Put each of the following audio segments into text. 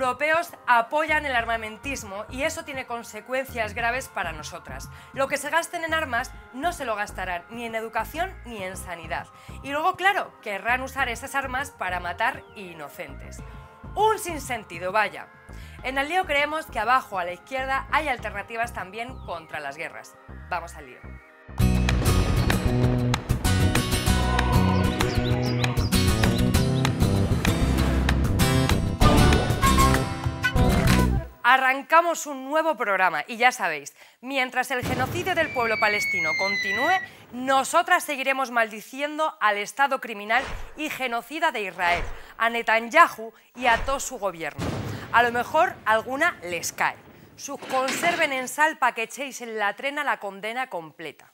europeos apoyan el armamentismo y eso tiene consecuencias graves para nosotras. Lo que se gasten en armas no se lo gastarán ni en educación ni en sanidad. Y luego, claro, querrán usar esas armas para matar inocentes. Un sinsentido, vaya. En el lío creemos que abajo a la izquierda hay alternativas también contra las guerras. Vamos al lío. arrancamos un nuevo programa y ya sabéis, mientras el genocidio del pueblo palestino continúe, nosotras seguiremos maldiciendo al Estado criminal y genocida de Israel, a Netanyahu y a todo su gobierno. A lo mejor alguna les cae. Sus conserven en sal para que echéis en la trena la condena completa.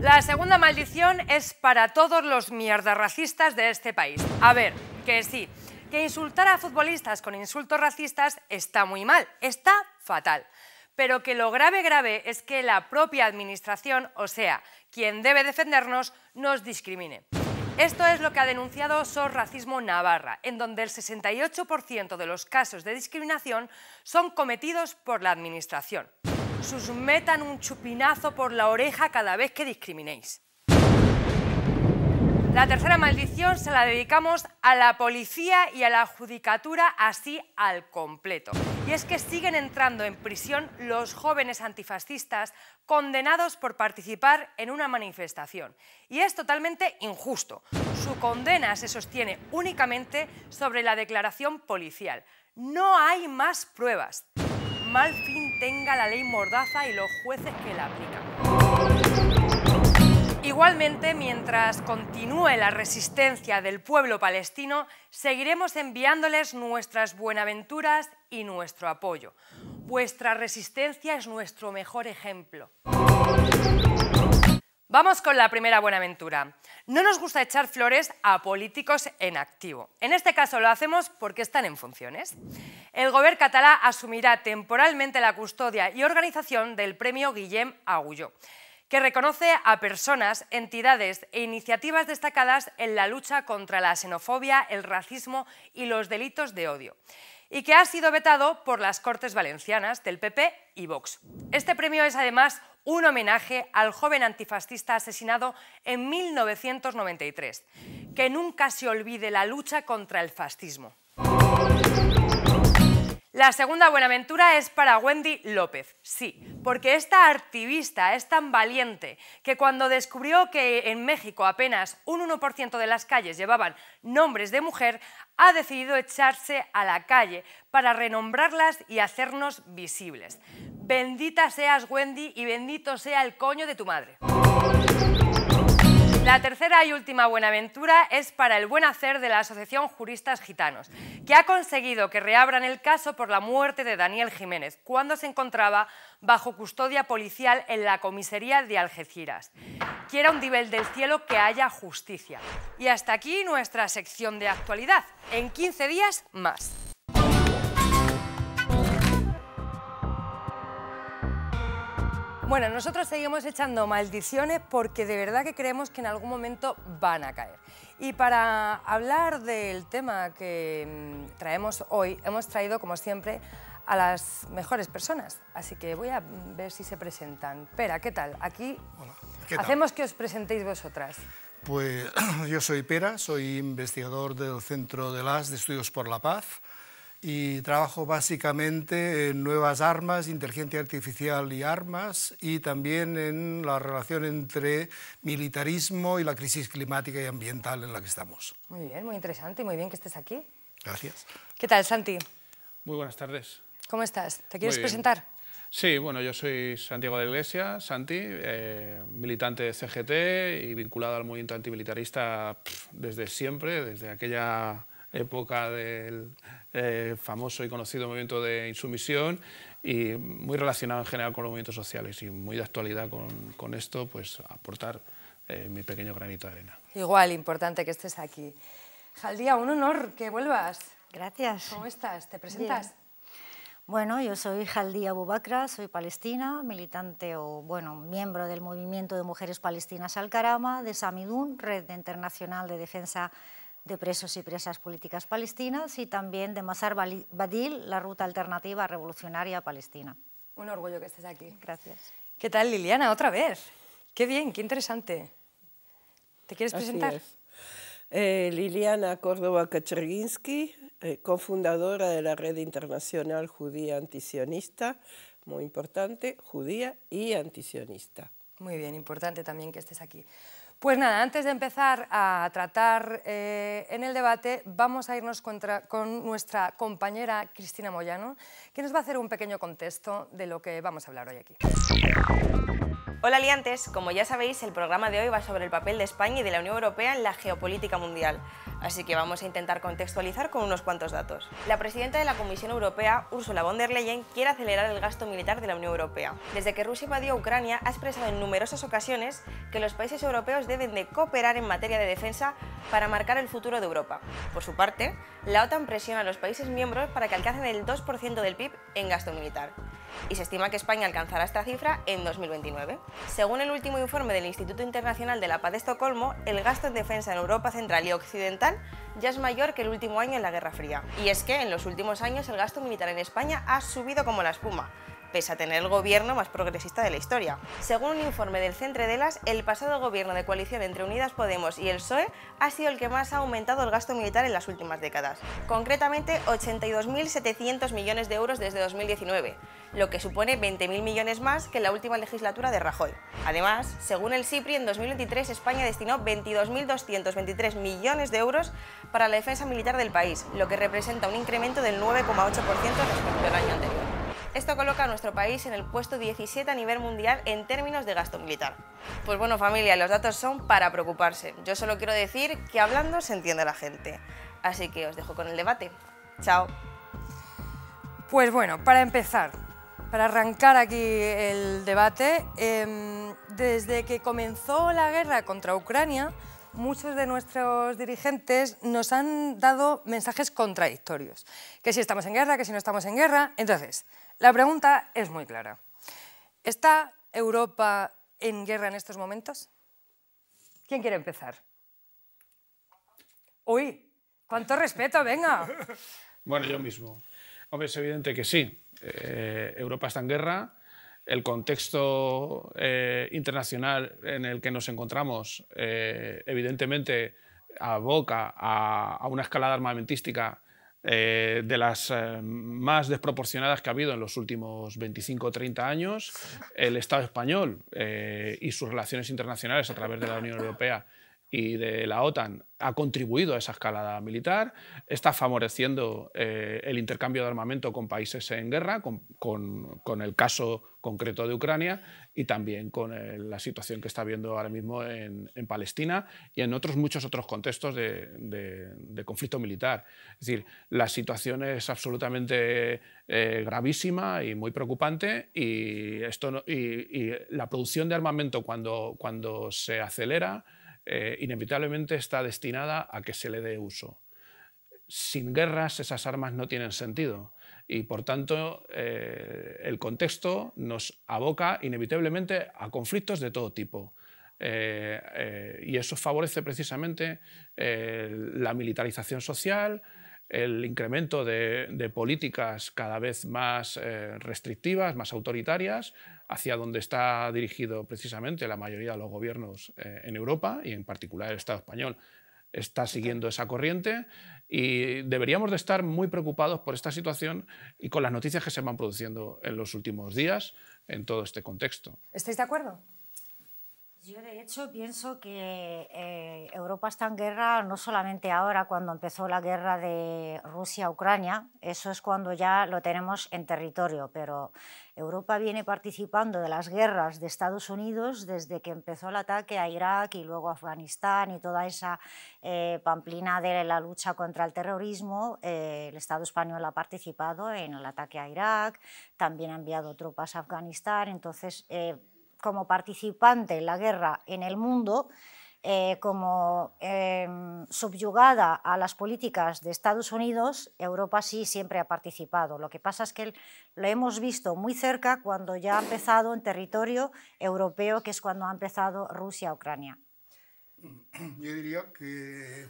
La segunda maldición es para todos los mierdas racistas de este país. A ver, que sí, que insultar a futbolistas con insultos racistas está muy mal, está fatal. Pero que lo grave grave es que la propia administración, o sea, quien debe defendernos, nos discrimine. Esto es lo que ha denunciado SOS Racismo Navarra, en donde el 68% de los casos de discriminación son cometidos por la administración. Sus metan un chupinazo por la oreja cada vez que discriminéis. La tercera maldición se la dedicamos a la policía y a la judicatura así al completo. Y es que siguen entrando en prisión los jóvenes antifascistas condenados por participar en una manifestación. Y es totalmente injusto. Su condena se sostiene únicamente sobre la declaración policial. No hay más pruebas. Mal fin tenga la ley mordaza y los jueces que la aplican. Igualmente, mientras continúe la resistencia del pueblo palestino, seguiremos enviándoles nuestras buenaventuras y nuestro apoyo. Vuestra resistencia es nuestro mejor ejemplo. Vamos con la primera buenaventura. No nos gusta echar flores a políticos en activo. En este caso lo hacemos porque están en funciones. El gobierno catalán asumirá temporalmente la custodia y organización del premio Guillem Agulló que reconoce a personas, entidades e iniciativas destacadas en la lucha contra la xenofobia, el racismo y los delitos de odio y que ha sido vetado por las Cortes Valencianas del PP y Vox. Este premio es además un homenaje al joven antifascista asesinado en 1993. Que nunca se olvide la lucha contra el fascismo. La segunda buenaventura es para Wendy López, sí, porque esta activista es tan valiente que cuando descubrió que en México apenas un 1% de las calles llevaban nombres de mujer, ha decidido echarse a la calle para renombrarlas y hacernos visibles. Bendita seas Wendy y bendito sea el coño de tu madre. La tercera y última buenaventura es para el buen hacer de la Asociación Juristas Gitanos, que ha conseguido que reabran el caso por la muerte de Daniel Jiménez, cuando se encontraba bajo custodia policial en la comisaría de Algeciras. Quiera un nivel del cielo que haya justicia. Y hasta aquí nuestra sección de actualidad. En 15 días más. Bueno, nosotros seguimos echando maldiciones porque de verdad que creemos que en algún momento van a caer. Y para hablar del tema que mm, traemos hoy, hemos traído, como siempre, a las mejores personas. Así que voy a ver si se presentan. Pera, ¿qué tal? Aquí hacemos que os presentéis vosotras. Pues yo soy Pera, soy investigador del Centro de LAS de Estudios por la Paz y trabajo básicamente en nuevas armas, inteligencia artificial y armas, y también en la relación entre militarismo y la crisis climática y ambiental en la que estamos. Muy bien, muy interesante muy bien que estés aquí. Gracias. ¿Qué tal, Santi? Muy buenas tardes. ¿Cómo estás? ¿Te quieres presentar? Sí, bueno, yo soy Santiago de Iglesia, Santi, eh, militante de CGT y vinculado al movimiento antimilitarista desde siempre, desde aquella época del eh, famoso y conocido movimiento de insumisión y muy relacionado en general con los movimientos sociales y muy de actualidad con, esto, pues aportar eh, mi pequeño granito de arena. Igual, importante que estés aquí. Jaldía, un honor que vuelvas. Gracias. ¿Cómo estás? ¿Te presentas? Bueno, yo soy Jaldía Bubacra, soy palestina, militante o, bueno, miembro del Movimiento de Mujeres Palestinas Al-Karama, de Samidun, Red Internacional de Defensa de presos y presas políticas palestinas y también de Mazar Badil, la ruta alternativa revolucionaria palestina. Un orgullo que estés aquí. Gracias. ¿Qué tal, Liliana? Otra vez. Qué bien, qué interesante. ¿Te quieres presentar? Eh, Liliana Córdoba Kacherginsky, eh, cofundadora de la Red Internacional Judía Antisionista, muy importante, judía y antisionista. Muy bien, importante también que estés aquí. Pues nada, antes de empezar a tratar eh, en el debate, vamos a irnos con nuestra compañera Cristina Moyano, que nos va a hacer un pequeño contexto de lo que vamos a hablar hoy aquí. Hola aliantes! como ya sabéis el programa de hoy va sobre el papel de España y de la Unión Europea en la geopolítica mundial, así que vamos a intentar contextualizar con unos cuantos datos. La presidenta de la Comisión Europea, Ursula von der Leyen, quiere acelerar el gasto militar de la Unión Europea. Desde que Rusia invadió Ucrania ha expresado en numerosas ocasiones que los países europeos deben de cooperar en materia de defensa para marcar el futuro de Europa. Por su parte, la OTAN presiona a los países miembros para que alcancen el 2% del PIB en gasto militar, y se estima que España alcanzará esta cifra en 2029. Según el último informe del Instituto Internacional de la Paz de Estocolmo, el gasto en defensa en Europa Central y Occidental ya es mayor que el último año en la Guerra Fría. Y es que en los últimos años el gasto militar en España ha subido como la espuma, pese a tener el gobierno más progresista de la historia. Según un informe del Centre de las, el pasado gobierno de coalición entre Unidas Podemos y el PSOE ha sido el que más ha aumentado el gasto militar en las últimas décadas, concretamente 82.700 millones de euros desde 2019, lo que supone 20.000 millones más que en la última legislatura de Rajoy. Además, según el CIPRI, en 2023 España destinó 22.223 millones de euros para la defensa militar del país, lo que representa un incremento del 9,8% respecto al año anterior. Esto coloca a nuestro país en el puesto 17 a nivel mundial en términos de gasto militar. Pues bueno familia, los datos son para preocuparse. Yo solo quiero decir que hablando se entiende la gente. Así que os dejo con el debate. Chao. Pues bueno, para empezar, para arrancar aquí el debate, em, desde que comenzó la guerra contra Ucrania, muchos de nuestros dirigentes nos han dado mensajes contradictorios, que si estamos en guerra, que si no estamos en guerra. Entonces, la pregunta es muy clara. ¿Está Europa en guerra en estos momentos? ¿Quién quiere empezar? Uy, cuánto respeto, venga. Bueno, yo mismo. Hombre, es evidente que sí. Eh, Europa está en guerra. El contexto eh, internacional en el que nos encontramos, eh, evidentemente, aboca a una escalada armamentística eh, de las eh, más desproporcionadas que ha habido en los últimos 25 o 30 años. El Estado español eh, y sus relaciones internacionales a través de la Unión Europea y de la OTAN ha contribuido a esa escalada militar, está favoreciendo el intercambio de armamento con países en guerra, con, el caso concreto de Ucrania, y también con eh, la situación que está habiendo ahora mismo en, Palestina y en otros muchos otros contextos de, conflicto militar. Es decir, la situación es absolutamente eh, gravísima y muy preocupante y, esto y, la producción de armamento cuando, cuando se acelera eh, inevitablemente está destinada a que se le dé uso. Sin guerras esas armas no tienen sentido y por tanto eh, el contexto nos aboca inevitablemente a conflictos de todo tipo. Eh, eh, y eso favorece precisamente la militarización social, el incremento de políticas cada vez más restrictivas, más autoritarias, hacia donde está dirigido precisamente la mayoría de los gobiernos en Europa y en particular el Estado español está siguiendo esa corriente y deberíamos de estar muy preocupados por esta situación y con las noticias que se van produciendo en los últimos días en todo este contexto. ¿Estáis de acuerdo? Yo de hecho pienso que eh, Europa está en guerra no solamente ahora cuando empezó la guerra de Rusia-Ucrania, eso es cuando ya lo tenemos en territorio, pero Europa viene participando de las guerras de Estados Unidos desde que empezó el ataque a Irak y luego a Afganistán y toda esa eh, pamplina de la lucha contra el terrorismo. Eh, el Estado español ha participado en el ataque a Irak, también ha enviado tropas a Afganistán, entonces como participante en la guerra en el mundo, eh, como em, subyugada a las políticas de Estados Unidos, Europa sí siempre ha participado. Lo que pasa es que lo hemos visto muy cerca cuando ya ha empezado en territorio europeo, que es cuando ha empezado Rusia-Ucrania. Yo diría que,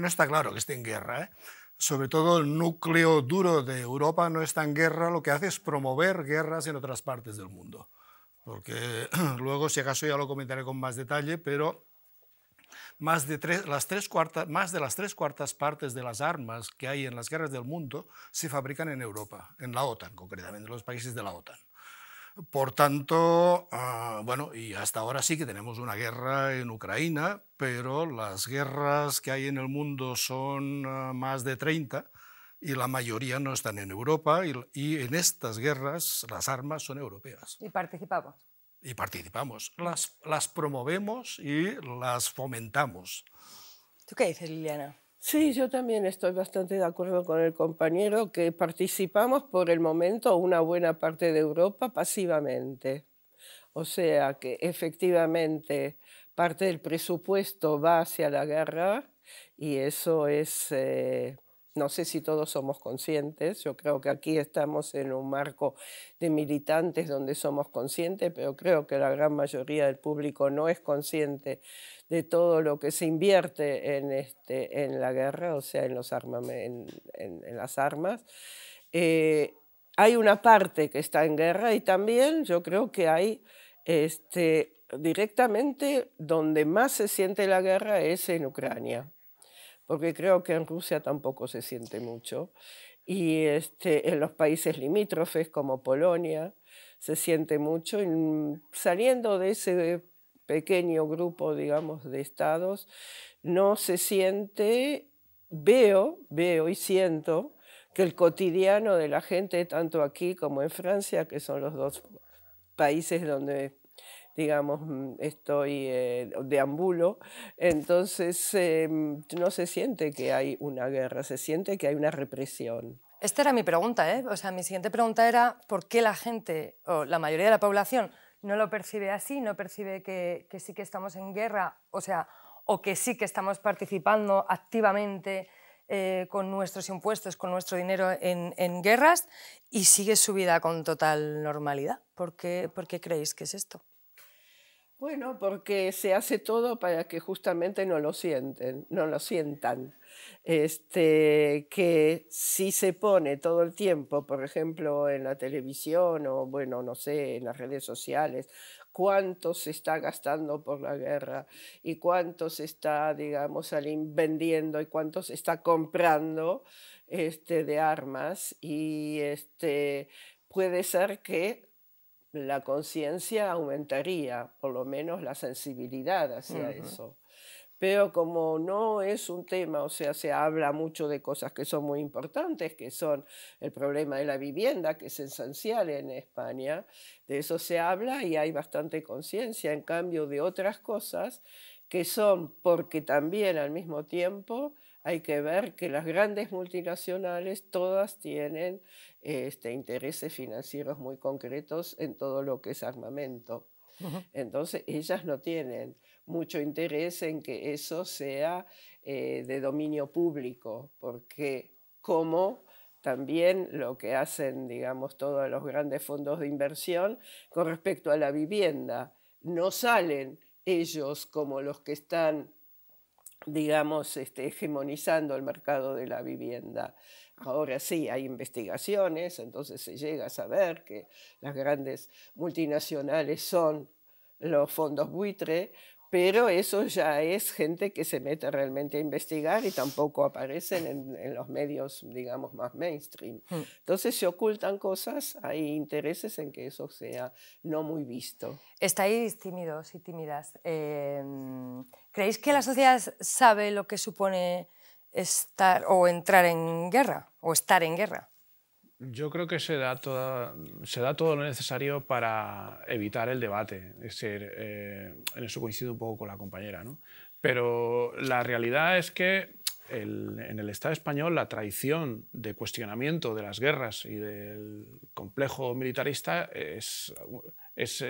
no está claro que esté en guerra. ¿eh? Sobre todo el núcleo duro de Europa no está en guerra, lo que hace es promover guerras en otras partes del mundo porque luego si acaso ya lo comentaré con más detalle, pero más de, las tres cuartas, más de las tres cuartas partes de las armas que hay en las guerras del mundo se fabrican en Europa, en la OTAN concretamente, en los países de la OTAN. Por tanto, ah, bueno, y hasta ahora sí que tenemos una guerra en Ucrania, pero las guerras que hay en el mundo son ah, más de 30 y la mayoría no están en Europa y, en estas guerras las armas son europeas. Y participamos. Y participamos. Las, las promovemos y las fomentamos. ¿Tú qué dices, Liliana? Sí, yo también estoy bastante de acuerdo con el compañero que participamos por el momento una buena parte de Europa pasivamente. O sea que efectivamente parte del presupuesto va hacia la guerra y eso es... Eh, no sé si todos somos conscientes, yo creo que aquí estamos en un marco de militantes donde somos conscientes, pero creo que la gran mayoría del público no es consciente de todo lo que se invierte en, este, en la guerra, o sea, en, las armas. Eh, hay una parte que está en guerra y también yo creo que hay este, directamente donde más se siente la guerra es en Ucrania porque creo que en Rusia tampoco se siente mucho, y este, en los países limítrofes como Polonia se siente mucho, y mm, saliendo de ese pequeño grupo, digamos, de estados, no se siente, veo, veo y siento que el cotidiano de la gente, tanto aquí como en Francia, que son los dos países donde digamos, mm, estoy, eh, de deambulo, entonces em, no se siente que hay una guerra, se siente que hay una represión. Esta era mi pregunta, ¿eh? O sea, mi siguiente pregunta era por qué la gente, o la mayoría de la población, no lo percibe así, no percibe que, sí que estamos en guerra, o sea, o que sí que estamos participando activamente eh, con nuestros impuestos, con nuestro dinero en, guerras y sigue su vida con total normalidad. ¿Por ¿Por qué creéis que es esto? Bueno, porque se hace todo para que justamente no lo sienten, no lo sientan. Este, que si se pone todo el tiempo, por ejemplo, en la televisión o, bueno, no sé, en las redes sociales, cuánto se está gastando por la guerra y cuánto se está, digamos, vendiendo y cuánto se está comprando este, de armas y este, puede ser que la conciencia aumentaría, por lo menos la sensibilidad hacia eso. Pero como no es un tema, o sea, se habla mucho de cosas que son muy importantes, que son el problema de la vivienda, que es esencial en España, de eso se habla y hay bastante conciencia, en cambio de otras cosas que son porque también al mismo tiempo hay que ver que las grandes multinacionales todas tienen este, intereses financieros muy concretos en todo lo que es armamento. Entonces, ellas no tienen mucho interés en que eso sea eh, de dominio público, porque como también lo que hacen, digamos, todos los grandes fondos de inversión con respecto a la vivienda, no salen ellos como los que están digamos, este, hegemonizando el mercado de la vivienda. Ahora sí, hay investigaciones, entonces se llega a saber que las grandes multinacionales son los fondos buitre, pero eso ya es gente que se mete realmente a investigar y tampoco aparecen en, los medios, digamos, más mainstream. Hmm. Entonces se ocultan cosas, hay intereses en que eso sea no muy visto. Estáis tímidos y tímidas. Em, ¿Creéis que la sociedad sabe lo que supone estar o entrar en guerra o estar en guerra? Yo creo que se da, se da todo lo necesario para evitar el debate. Eh, en eso coincido un poco con la compañera. Pero la realidad es que en el Estado español la traición de cuestionamiento de las guerras y del complejo militarista es,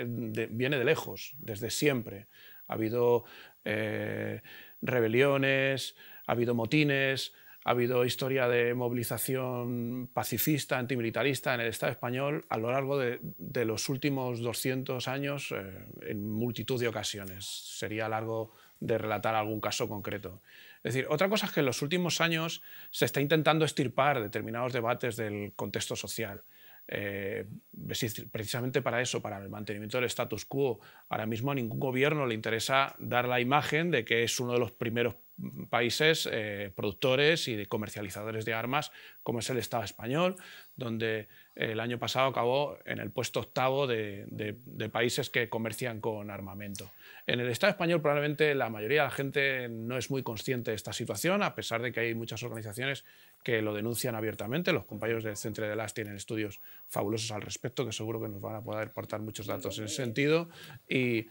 viene de lejos, desde siempre. Ha habido eh, rebeliones, ha habido motines, ha habido historia de movilización pacifista, antimilitarista en el Estado español a lo largo de, los últimos 200 años eh, en multitud de ocasiones. Sería largo de relatar algún caso concreto. Es decir, otra cosa es que en los últimos años se está intentando estirpar determinados debates del contexto social. Eh, precisamente para eso, para el mantenimiento del status quo. Ahora mismo a ningún gobierno le interesa dar la imagen de que es uno de los primeros países eh, productores y comercializadores de armas, como es el Estado español, donde eh, el año pasado acabó en el puesto octavo de, países que comercian con armamento. En el Estado español probablemente la mayoría de la gente no es muy consciente de esta situación, a pesar de que hay muchas organizaciones que lo denuncian abiertamente. Los compañeros del Centro de las tienen estudios fabulosos al respecto, que seguro que nos van a poder aportar muchos datos en ese sentido. Y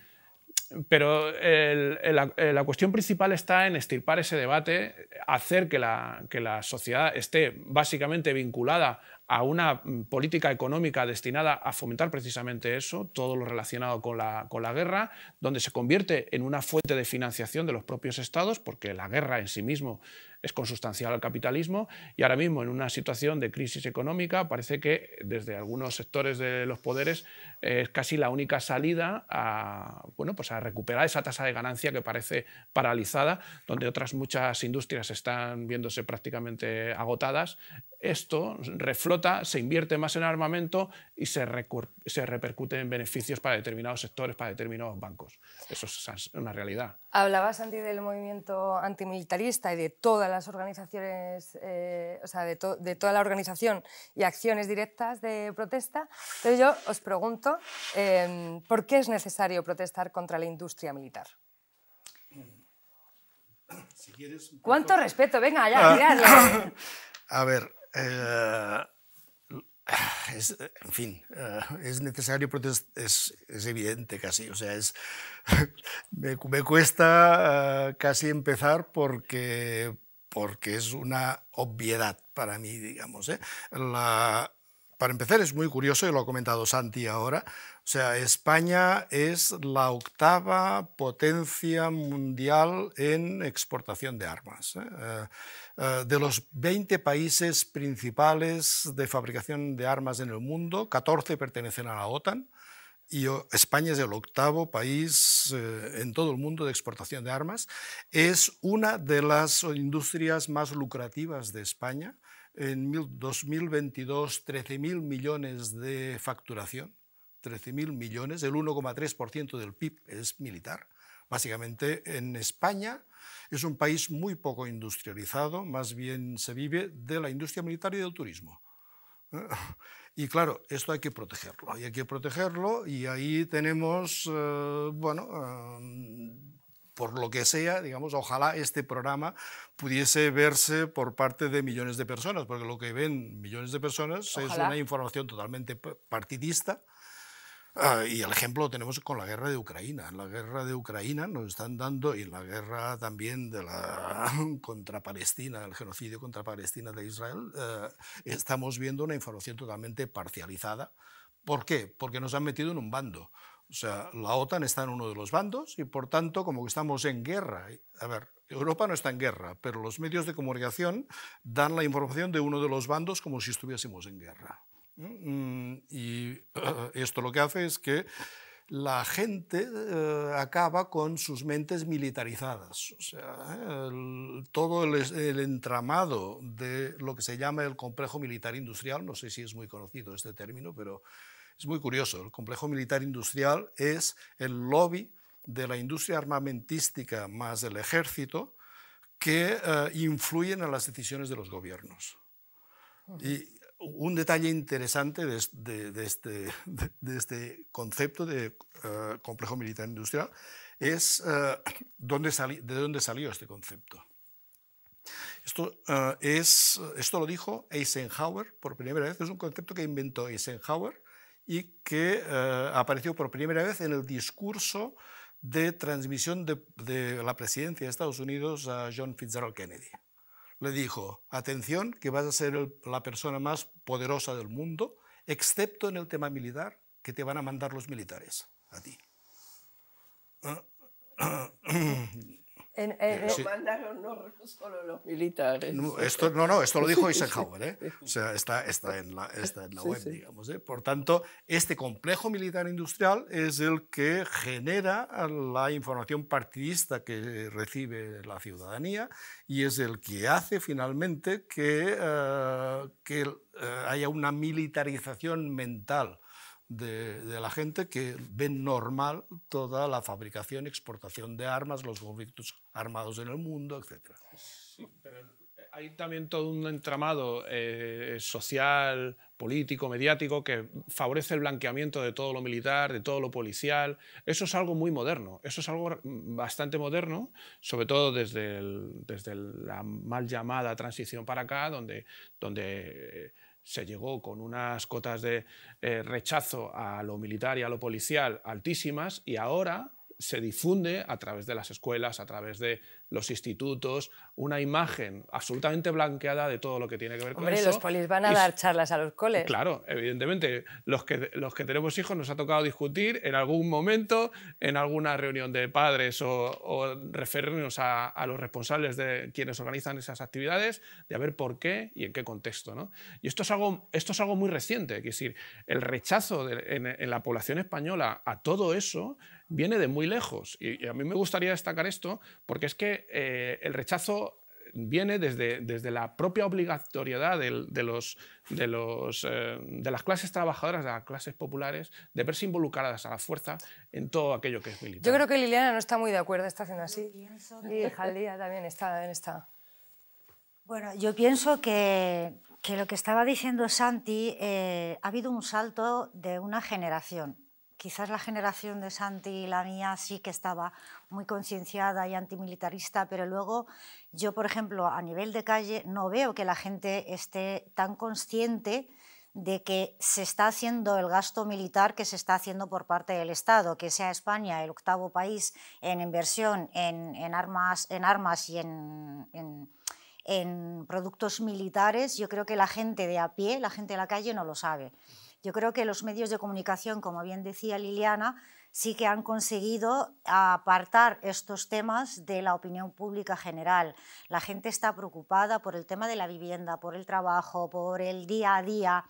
pero eh, la cuestión principal está en estirpar ese debate, hacer que la, que la sociedad esté básicamente vinculada a una mm, política económica destinada a fomentar precisamente eso, todo lo relacionado con la, con la, guerra, donde se convierte en una fuente de financiación de los propios estados, porque la guerra en sí mismo es consustancial al capitalismo y ahora mismo en una situación de crisis económica parece que desde algunos sectores de los poderes eh, es casi la única salida a, bueno, pues a recuperar esa tasa de ganancia que parece paralizada, donde otras muchas industrias están viéndose prácticamente agotadas. Esto reflota, se invierte más en armamento y se, se repercute en beneficios para determinados sectores, para determinados bancos. Eso es una realidad. Hablabas, antes del movimiento antimilitarista y de toda las organizaciones, eh, o sea, de, toda la organización y acciones directas de protesta. Entonces yo os pregunto, em, ¿por qué es necesario protestar contra la industria militar? ¿Cuánto respeto? Venga, ya, ah, A ver, eh, en fin, eh, es necesario protestar, es, evidente casi, o sea, es, me cuesta casi empezar porque porque es una obviedad para mí, digamos. ¿eh? para empezar, es muy curioso, y lo ha comentado Santi ahora, o sea, España es la octava potencia mundial en exportación de armas. ¿eh? Eh, de los 20 países principales de fabricación de armas en el mundo, 14 pertenecen a la OTAN. España es el octavo país eh, en todo el mundo de exportación de armas, es una de las industrias más lucrativas de España. En 2022, 13.000 millones de facturación, 13.000 millones, el 1,3% del PIB es militar. Básicamente en España es un país muy poco industrializado, más bien se vive de la industria militar y del turismo Y claro, esto hay que protegerlo, y hay que protegerlo y ahí tenemos, eh, bueno, em, por lo que sea, digamos, ojalá este programa pudiese verse por parte de millones de personas, porque lo que ven millones de personas es una información totalmente partidista Ah, y el ejemplo lo tenemos con la guerra de Ucrania. En la guerra de Ucrania nos están dando, y en la guerra también de la, contra Palestina, el genocidio contra Palestina de Israel, eh, estamos viendo una información totalmente parcializada. ¿Por qué? Porque nos han metido en un bando. O sea, la OTAN está en uno de los bandos y por tanto, como que estamos en guerra, a ver, Europa no está en guerra, pero los medios de comunicación dan la información de uno de los bandos como si estuviésemos en guerra. Mm, mm, y esto lo que hace es que la gente eh, acaba con sus mentes militarizadas. O sea, todo el, entramado de lo que se llama el complejo militar industrial, no sé si es muy conocido este término, pero es muy curioso. El complejo militar industrial es el lobby de la industria armamentística más el ejército que eh, influyen en las decisiones de los gobiernos. Y un detalle interesante de, este, este, concepto de eh, complejo militar industrial es eh, de dónde salió este concepto. Esto, eh, esto lo dijo Eisenhower por primera vez, es un concepto que inventó Eisenhower y que apareció por primera vez en el discurso de transmisión de, la presidencia de Estados Unidos a John Fitzgerald Kennedy le dijo, atención, que vas a ser la persona más poderosa del mundo, excepto en el tema militar, que te van a mandar los militares a ti. En, no solo los militares. No, esto, no, esto lo dijo Eisenhower. ¿eh? sea, está, está, en la, web, digamos. ¿eh? Por tanto, este complejo militar industrial es el que genera la información partidista que recibe la ciudadanía y es el que hace finalmente que, eh, que haya una militarización mental de, la gente que ve normal toda la fabricación y exportación de armas, los conflictos armados en el mundo, etc. Eh, hay también todo un entramado eh, social, político, mediático, que favorece el blanqueamiento de todo lo militar, de todo lo policial. Eso es algo muy moderno, eso es algo mm, bastante moderno, sobre todo desde, desde la mal llamada transición para acá, donde, donde eh, se llegó con unas cotas de eh, rechazo a lo militar y a lo policial altísimas y ahora se difunde a través de las escuelas, a través de los institutos, una imagen absolutamente blanqueada de todo lo que tiene que ver con eso. Hombre, los polis van a dar charlas a los coles. Claro, evidentemente. Los que, los que tenemos hijos nos ha tocado discutir en algún momento, en alguna reunión de padres o, referirnos a, los responsables de quienes organizan esas actividades, de a ver por qué y en qué contexto. ¿no? Y esto es, algo, esto es algo muy reciente, es decir, el rechazo en la población española a todo eso viene de muy lejos. Y, a mí me gustaría destacar esto porque es que eh, el rechazo viene desde, desde la propia obligatoriedad de, los, de, los, eh, de las clases trabajadoras, de las clases populares, de verse involucradas a la fuerza en todo aquello que es militar. Yo creo que Liliana no está muy de acuerdo, está haciendo así. Y Jaldía también está, Bueno, yo pienso que, lo que estaba diciendo Santi, eh, ha habido un salto de una generación quizás la generación de Santi y la mía sí que estaba muy concienciada y antimilitarista, pero luego yo, por ejemplo, a nivel de calle no veo que la gente esté tan consciente de que se está haciendo el gasto militar que se está haciendo por parte del Estado, que sea España el octavo país en inversión en, armas, en armas y en productos militares, yo creo que la gente de a pie, la gente de la calle no lo sabe. Yo creo que los medios de comunicación, como bien decía Liliana, sí que han conseguido apartar estos temas de la opinión pública general. La gente está preocupada por el tema de la vivienda, por el trabajo, por el día a día,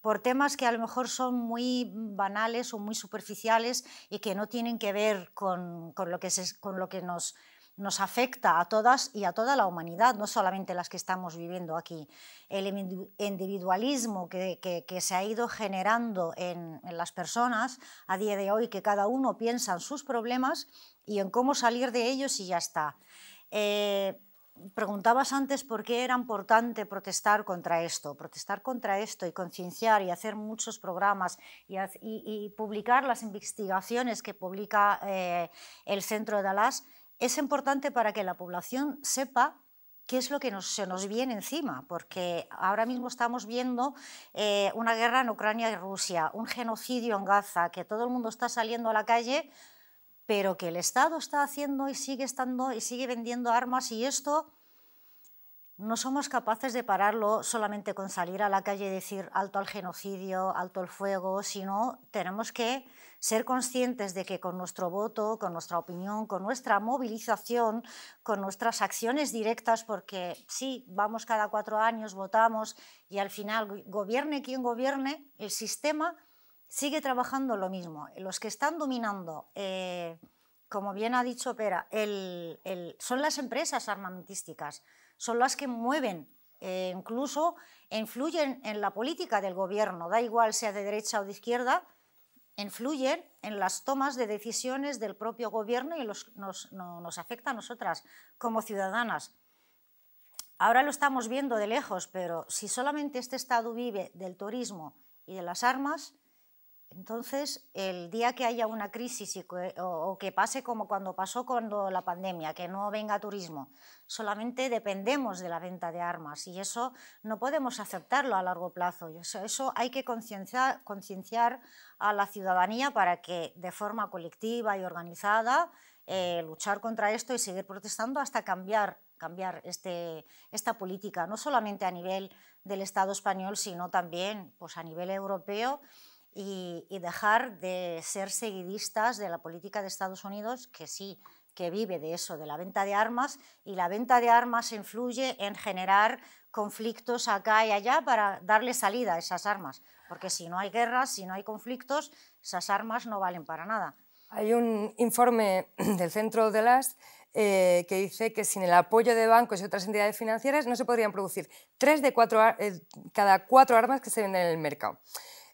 por temas que a lo mejor son muy banales o muy superficiales y que no tienen que ver con, lo, que con lo que nos nos afecta a todas y a toda la humanidad, no solamente las que estamos viviendo aquí. El individualismo que, se ha ido generando en, las personas a día de hoy, que cada uno piensa en sus problemas y en cómo salir de ellos y ya está. Eh, preguntabas antes por qué era importante protestar contra esto. Protestar contra esto y concienciar y hacer muchos programas y, publicar las investigaciones que publica eh, el Centro de Alas es importante para que la población sepa qué es lo que se nos viene encima, porque ahora mismo estamos viendo eh, una guerra en Ucrania y Rusia, un genocidio en Gaza, que todo el mundo está saliendo a la calle, pero que el Estado está haciendo y sigue estando y sigue vendiendo armas y esto no somos capaces de pararlo solamente con salir a la calle y decir alto al genocidio, alto al fuego, sino tenemos que ser conscientes de que con nuestro voto, con nuestra opinión, con nuestra movilización, con nuestras acciones directas, porque sí, vamos cada cuatro años, votamos y al final, gobierne quien gobierne, el sistema sigue trabajando lo mismo. Los que están dominando... Eh, como bien ha dicho Pera, son las empresas armamentísticas son las que mueven, eh, incluso influyen en la política del gobierno, da igual sea de derecha o de izquierda, influyen en las tomas de decisiones del propio gobierno y nos, nos afecta a nosotras como ciudadanas. Ahora lo estamos viendo de lejos, pero si solamente este Estado vive del turismo y de las armas, entonces, el día que haya una crisis o, que pase como cuando pasó con la pandemia, que no venga turismo, solamente dependemos de la venta de armas y eso no podemos aceptarlo a largo plazo. Eso, hay que concienciar, a la ciudadanía para que de forma colectiva y organizada eh, luchar contra esto y seguir protestando hasta cambiar cambiar este, esta política, no solamente a nivel del Estado español, sino también pues, a nivel europeo y, dejar de ser seguidistas de la política de Estados Unidos, que sí, que vive de eso, de la venta de armas, y la venta de armas influye en generar conflictos acá y allá para darle salida a esas armas, porque si no hay guerras, si no hay conflictos, esas armas no valen para nada. Hay un informe del Centro de las eh, que dice que sin el apoyo de bancos y otras entidades financieras no se podrían producir tres de cuatro, eh, cada cuatro armas que se venden en el mercado.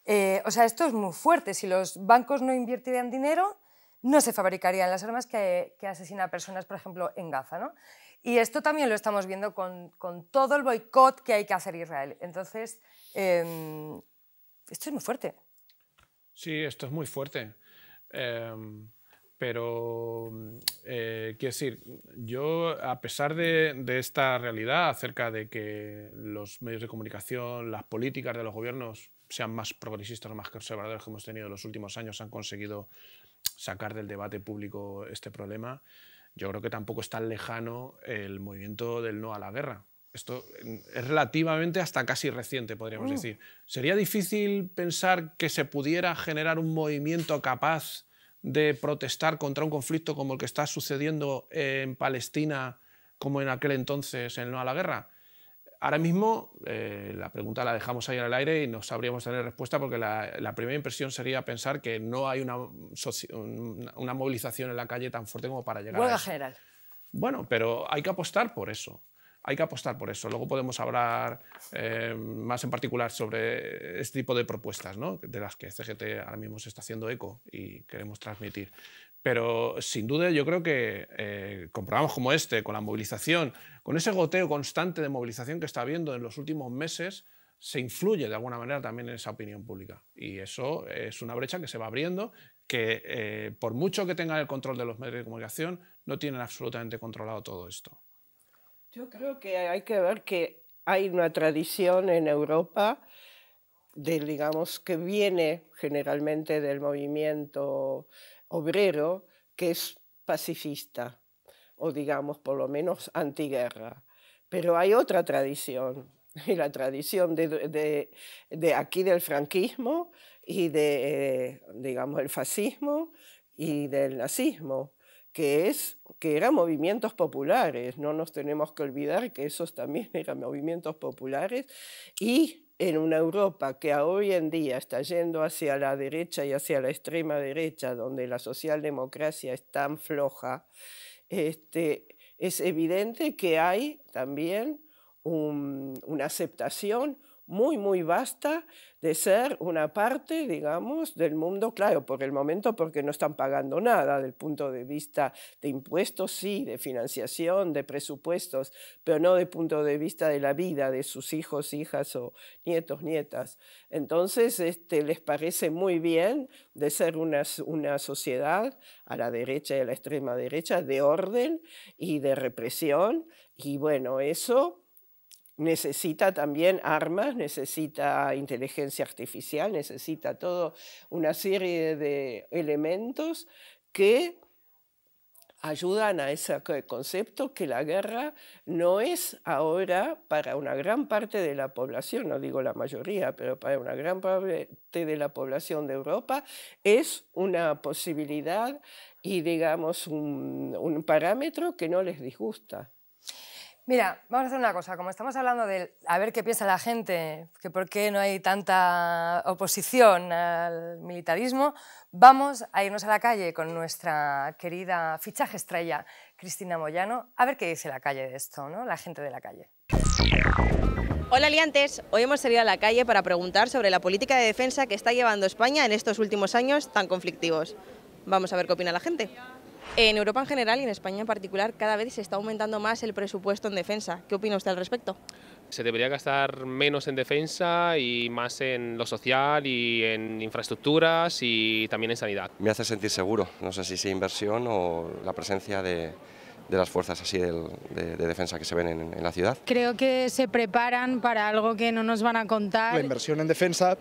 Eh, o sea, esto es muy fuerte. Si los bancos no invirtieran dinero, no se fabricarían las armas que, asesinan a personas, por ejemplo, en Gaza. ¿no? Y esto también lo estamos viendo con, todo el boicot que hay que hacer Israel. Entonces, em, esto es muy fuerte. Sí, esto es muy fuerte. Em, pero, eh, quiero decir, yo, a pesar de, esta realidad acerca de que los medios de comunicación, las políticas de los gobiernos sean más progresistas o más conservadores que hemos tenido en los últimos años han conseguido sacar del debate público este problema, yo creo que tampoco es tan lejano el movimiento del no a la guerra. Esto mm, es relativamente hasta casi reciente, podríamos mm. decir. ¿Sería difícil pensar que se pudiera generar un movimiento capaz de protestar contra un conflicto como el que está sucediendo en Palestina, como en aquel entonces, el no a la guerra? Ahora mismo eh, la pregunta la dejamos ahí en el aire y no sabríamos tener respuesta porque la, primera impresión sería pensar que no hay una, una, movilización en la calle tan fuerte como para llegar a general. Bueno, pero hay que apostar por eso. Hay que apostar por eso. Luego podemos hablar eh, más en particular sobre este tipo de propuestas, de las que CGT ahora mismo se está haciendo eco y queremos transmitir. Pero sin duda yo creo que eh, con programas como este, con la movilización, con ese goteo constante de movilización que está habiendo en los últimos meses, se influye de alguna manera también en esa opinión pública. Y eso es una brecha que se va abriendo, que eh, por mucho que tengan el control de los medios de comunicación, no tienen absolutamente controlado todo esto. Yo creo que hay que ver que hay una tradición en Europa de, digamos, que viene generalmente del movimiento obrero que es pacifista, o digamos por lo menos antiguerra. Pero hay otra tradición, y la tradición de, aquí del franquismo y de, digamos, el fascismo y del nazismo, que, es, que eran movimientos populares, no nos tenemos que olvidar que esos también eran movimientos populares y en una Europa que hoy en día está yendo hacia la derecha y hacia la extrema derecha, donde la socialdemocracia es tan floja, este, es evidente que hay también una aceptación muy, muy vasta de ser una parte, digamos, del mundo, claro, por el momento porque no están pagando nada del punto de vista de impuestos, sí, de financiación, de presupuestos, pero no de punto de vista de la vida de sus hijos, hijas o nietos, nietas. Entonces, este, les parece muy bien de ser una, una sociedad a la derecha y a la extrema derecha de orden y de represión, y bueno, eso necesita también armas, necesita inteligencia artificial, necesita toda una serie de elementos que ayudan a ese concepto que la guerra no es ahora para una gran parte de la población, no digo la mayoría, pero para una gran parte de la población de Europa, es una posibilidad y digamos un, un parámetro que no les disgusta. Mira, vamos a hacer una cosa. Como estamos hablando de a ver qué piensa la gente, que por qué no hay tanta oposición al militarismo, vamos a irnos a la calle con nuestra querida fichaje estrella, Cristina Moyano, a ver qué dice la calle de esto, ¿no? La gente de la calle. Hola Aliantes. hoy hemos salido a la calle para preguntar sobre la política de defensa que está llevando España en estos últimos años tan conflictivos. Vamos a ver qué opina la gente. En Europa en general y en España en particular cada vez se está aumentando más el presupuesto en defensa. ¿Qué opina usted al respecto? Se debería gastar menos en defensa y más en lo social y en infraestructuras y también en sanidad. Me hace sentir seguro, no sé si sea inversión o la presencia de, las fuerzas así de, defensa que se ven en la ciudad. Creo que se preparan para algo que no nos van a contar. La inversión en defensa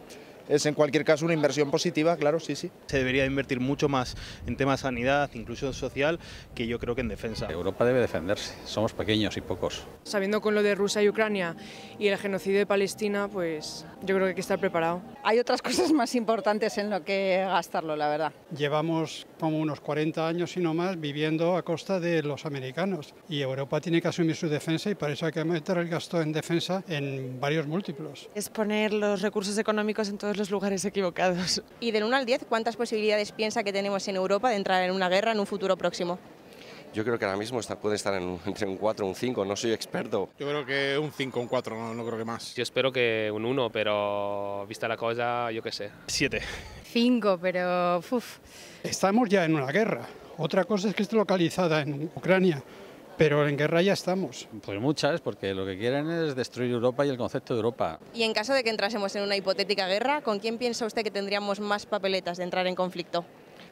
es en cualquier caso una inversión positiva, claro, sí, sí. Se debería invertir mucho más en temas de sanidad, inclusión social, que yo creo que en defensa. Europa debe defenderse, somos pequeños y pocos. Sabiendo con lo de Rusia y Ucrania y el genocidio de Palestina, pues yo creo que hay que estar preparado. Hay otras cosas más importantes en lo que gastarlo, la verdad. Llevamos como unos 40 años y no más viviendo a costa de los americanos y Europa tiene que asumir su defensa y para eso hay que meter el gasto en defensa en varios múltiplos. Es poner los recursos económicos en todo los lugares equivocados. Y del 1 al 10, ¿cuántas posibilidades piensa que tenemos en Europa de entrar en una guerra en un futuro próximo? Yo creo que ahora mismo está, puede estar entre un 4 y un 5, no soy experto. Yo creo que un 5, o un 4, no, creo que más. Yo espero que un 1, pero vista la cosa, yo qué sé. 7. 5, pero... Uf. Estamos ya en una guerra. Otra cosa es que esté localizada en Ucrania, pero en guerra ya estamos. Pues muchas, porque lo que quieren es destruir Europa y el concepto de Europa. Y en caso de que entrásemos en una hipotética guerra, ¿con quién piensa usted que tendríamos más papeletas de entrar en conflicto?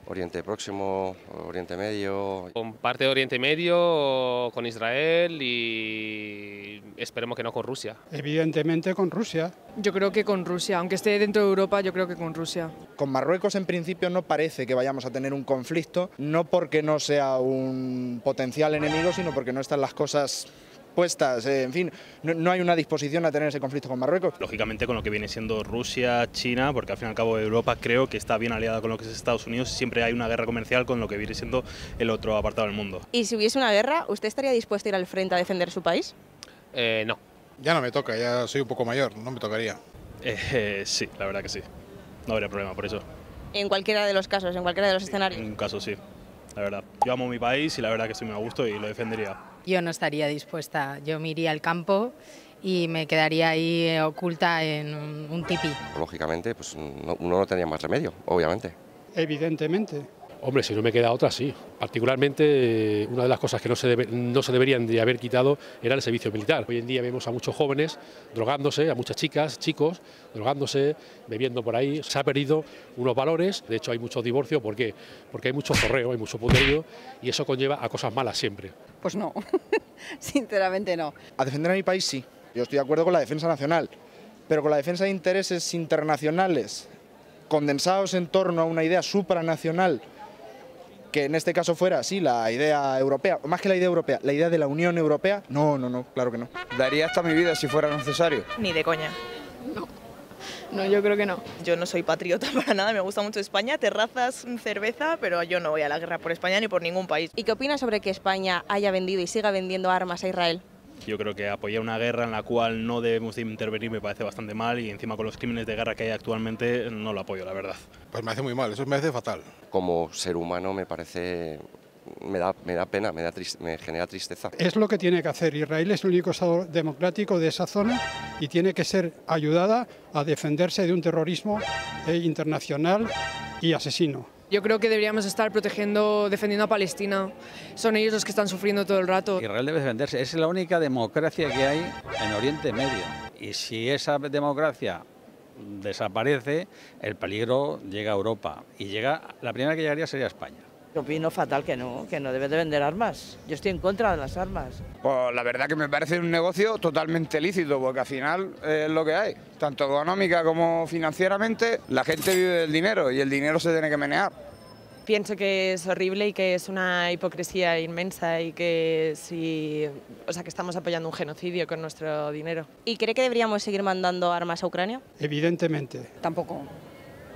Oriente Próximo, Oriente Medio. Con parte de Oriente Medio, con Israel y esperemos que no con Rusia. Evidentemente con Rusia. Yo creo que con Rusia, aunque esté dentro de Europa, yo creo que con Rusia. Con Marruecos en principio no parece que vayamos a tener un conflicto, no porque no sea un potencial enemigo, sino porque no están las cosas puestas, eh, en fin, no, no, hay una disposición a tener ese conflicto con Marruecos. Lógicamente con lo que viene siendo Rusia, China, porque al fin y al cabo Europa creo que está bien aliada con lo que es Estados Unidos, siempre hay una guerra comercial con lo que viene siendo el otro apartado del mundo. ¿Y si hubiese una guerra, usted estaría dispuesto a ir al frente a defender su país? Eh, no. Ya no me toca, ya soy un poco mayor, no me tocaría. Eh, sí, la verdad que sí. No habría problema por eso. En cualquiera de los casos, en cualquiera de los escenarios. En un caso sí, la verdad. Yo amo mi país y la verdad que estoy me a gusto y lo defendería. Yo no estaría dispuesta, yo me iría al campo y me quedaría ahí oculta en un, tipi. Lógicamente, pues no, uno no tenía más remedio, obviamente. Evidentemente. Hombre, si no me queda otra, sí. Particularmente, eh, una de las cosas que no se, deberían de haber quitado era el servicio militar. Hoy en día vemos a muchos jóvenes drogándose, a muchas chicas, chicos, drogándose, bebiendo por ahí. Se ha perdido unos valores, de hecho hay muchos divorcios, ¿por qué? Porque hay mucho correo, hay mucho puterío y eso conlleva a cosas malas siempre. Pues no, sinceramente no. A defender a mi país sí, yo estoy de acuerdo con la defensa nacional, pero con la defensa de intereses internacionales condensados en torno a una idea supranacional que en este caso fuera, así, la idea europea, más que la idea europea, la idea de la Unión Europea, no, no, no, claro que no. ¿Daría hasta mi vida si fuera necesario? Ni de coña. No. No, yo creo que no. Yo no soy patriota para nada, me gusta mucho España, terrazas, cerveza, pero yo no voy a la guerra por España ni por ningún país. ¿Y qué opinas sobre que España haya vendido y siga vendiendo armas a Israel? Yo creo que apoyar una guerra en la cual no debemos intervenir me parece bastante mal y encima con los crímenes de guerra que hay actualmente no lo apoyo, la verdad. Pues me hace muy mal, eso me hace fatal. Como ser humano me parece me da, me da, pena, me, da me genera tristeza. Es lo que tiene que hacer. Israel es el único Estado democrático de esa zona y tiene que ser ayudada a defenderse de un terrorismo eh, internacional y asesino. Yo creo que deberíamos estar protegiendo, defendiendo a Palestina. Son ellos los que están sufriendo todo el rato. Israel debe defenderse. Es la única democracia que hay en Oriente Medio. Y si esa democracia desaparece, el peligro llega a Europa. Y llega, la primera que llegaría sería España. Opino fatal que no, que no debe de vender armas. Yo estoy en contra de las armas. Pues la verdad que me parece un negocio totalmente lícito, porque al final eh, es lo que hay. Tanto económica como financieramente, la gente vive del dinero y el dinero se tiene que menear. Pienso que es horrible y que es una hipocresía inmensa y que si, o sea, que estamos apoyando un genocidio con nuestro dinero. ¿Y cree que deberíamos seguir mandando armas a Ucrania? Evidentemente. Tampoco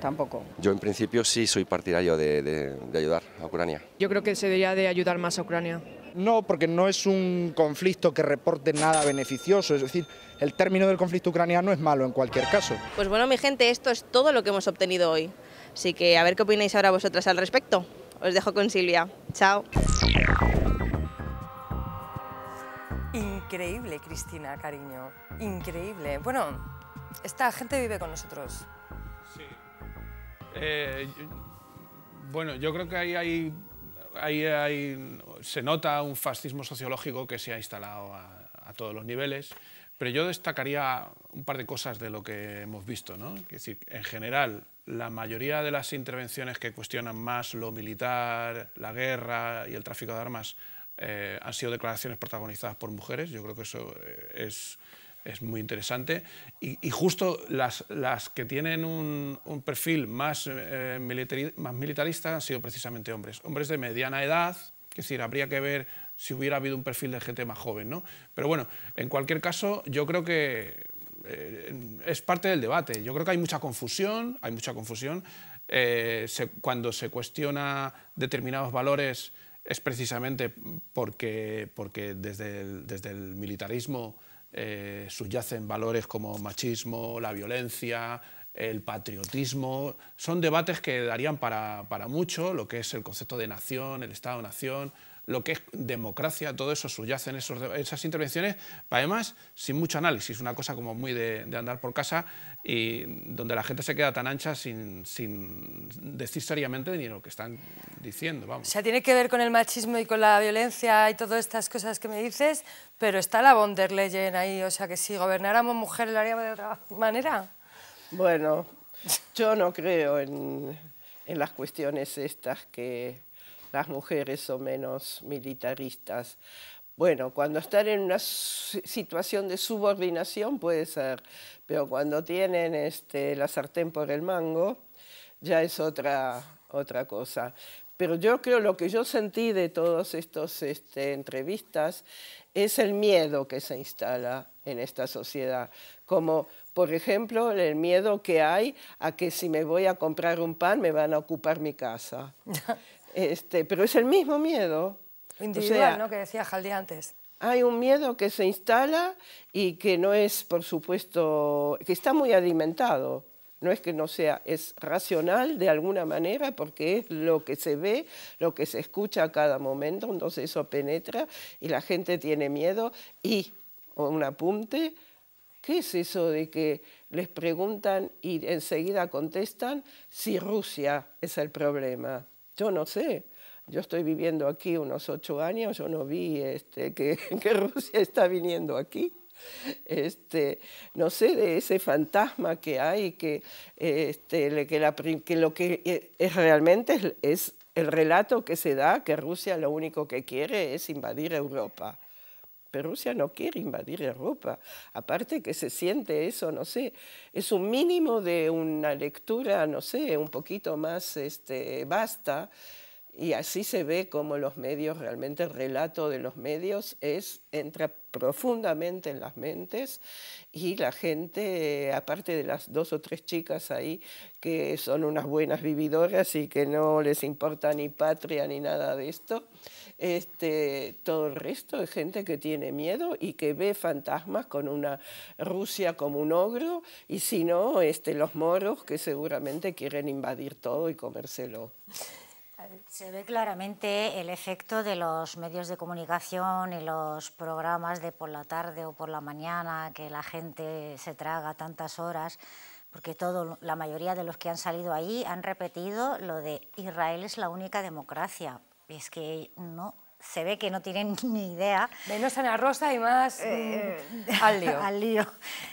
tampoco. Yo en principio sí soy partidario de, ayudar a Ucrania. Yo creo que se debería de ayudar más a Ucrania. No, porque no es un conflicto que reporte nada beneficioso, es decir, el término del conflicto ucraniano es malo en cualquier caso. Pues bueno, mi gente, esto es todo lo que hemos obtenido hoy. Así que a ver qué opináis ahora vosotras al respecto. Os dejo con Silvia. Chao. Increíble, Cristina, cariño. Increíble. Bueno, esta gente vive con nosotros. Eh, bueno, yo creo que ahí hay, hay, se nota un fascismo sociológico que se ha instalado a, todos los niveles, pero yo destacaría un par de cosas de lo que hemos visto. ¿no? Es decir, en general, la mayoría de las intervenciones que cuestionan más lo militar, la guerra y el tráfico de armas eh, han sido declaraciones protagonizadas por mujeres. Yo creo que eso eh, es es muy interesante. Y, justo las, que tienen un, perfil más, eh, más militarista han sido precisamente hombres. Hombres de mediana edad, que decir, habría que ver si hubiera habido un perfil de gente más joven. ¿no? Pero bueno, en cualquier caso, yo creo que eh, es parte del debate. Yo creo que hay mucha confusión, hay mucha confusión. Eh, cuando se cuestiona determinados valores es precisamente porque, porque desde, desde el militarismo eh, subyacen valores como machismo, la violencia, el patriotismo. Son debates que darían para, para mucho, lo que es el concepto de nación, el Estado-nación, lo que es democracia, todo eso subyace en esas intervenciones, además sin mucho análisis, una cosa como muy de, andar por casa y donde la gente se queda tan ancha sin, sin decir seriamente ni lo que están diciendo. Vamos. O sea, tiene que ver con el machismo y con la violencia y todas estas cosas que me dices, pero está la von der Leyen ahí, o sea, que si gobernáramos mujeres lo haríamos de otra manera. Bueno, yo no creo en, en las cuestiones estas que las mujeres son menos militaristas. Bueno, cuando están en una situación de subordinación puede ser, pero cuando tienen este, la sartén por el mango, ya es otra, otra cosa. Pero yo creo lo que yo sentí de todas estas este, entrevistas es el miedo que se instala en esta sociedad. Como, por ejemplo, el miedo que hay a que si me voy a comprar un pan me van a ocupar mi casa. Este, pero es el mismo miedo. Individual, ¿no? Que decía Jaldi antes. Hay un miedo que se instala y que no es, por supuesto, que está muy alimentado. No es que no sea, es racional de alguna manera porque es lo que se ve, lo que se escucha a cada momento, entonces eso penetra y la gente tiene miedo. Y, un apunte, ¿qué es eso de que les preguntan y enseguida contestan si Rusia es el problema? Yo no sé. Yo estoy viviendo aquí unos ocho años, yo no vi este, que, Rusia está viniendo aquí. Este, no sé de ese fantasma que hay, que, este, lo que eh, realmente es el relato que se da que Rusia lo único que quiere es invadir Europa pero Rusia no quiere invadir Europa. Aparte que se siente eso, no sé, es un mínimo de una lectura, no sé, un poquito más este, vasta. Y así se ve como los medios, realmente el relato de los medios es, entra profundamente en las mentes y la gente, aparte de las dos o tres chicas ahí que son unas buenas vividoras y que no les importa ni patria ni nada de esto, este, todo el resto es gente que tiene miedo y que ve fantasmas con una Rusia como un ogro y si no, este, los moros que seguramente quieren invadir todo y comérselo. Se ve claramente el efecto de los medios de comunicación y los programas de por la tarde o por la mañana que la gente se traga tantas horas, porque todo, la mayoría de los que han salido ahí han repetido lo de Israel es la única democracia, es que no se ve que no tienen ni idea. Menos Ana Rosa y más eh, mm, al, lío.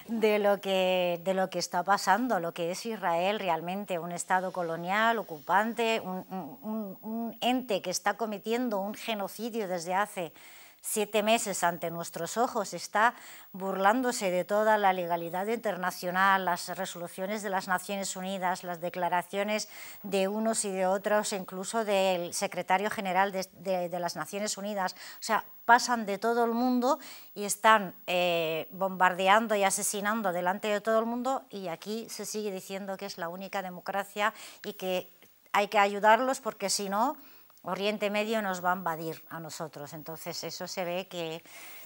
de lo, que, de lo que está pasando, lo que es Israel realmente, un Estado colonial, ocupante, un ente que está cometiendo un genocidio desde hace siete meses ante nuestros ojos, está burlándose de toda la legalidad internacional, las resoluciones de las Naciones Unidas, las declaraciones de unos y de otros, incluso del secretario general de, las Naciones Unidas. O sea, pasan de todo el mundo y están eh, bombardeando y asesinando delante de todo el mundo y aquí se sigue diciendo que es la única democracia y que hay que ayudarlos porque si no Oriente Medio nos va a invadir a nosotros. Entonces eso se ve que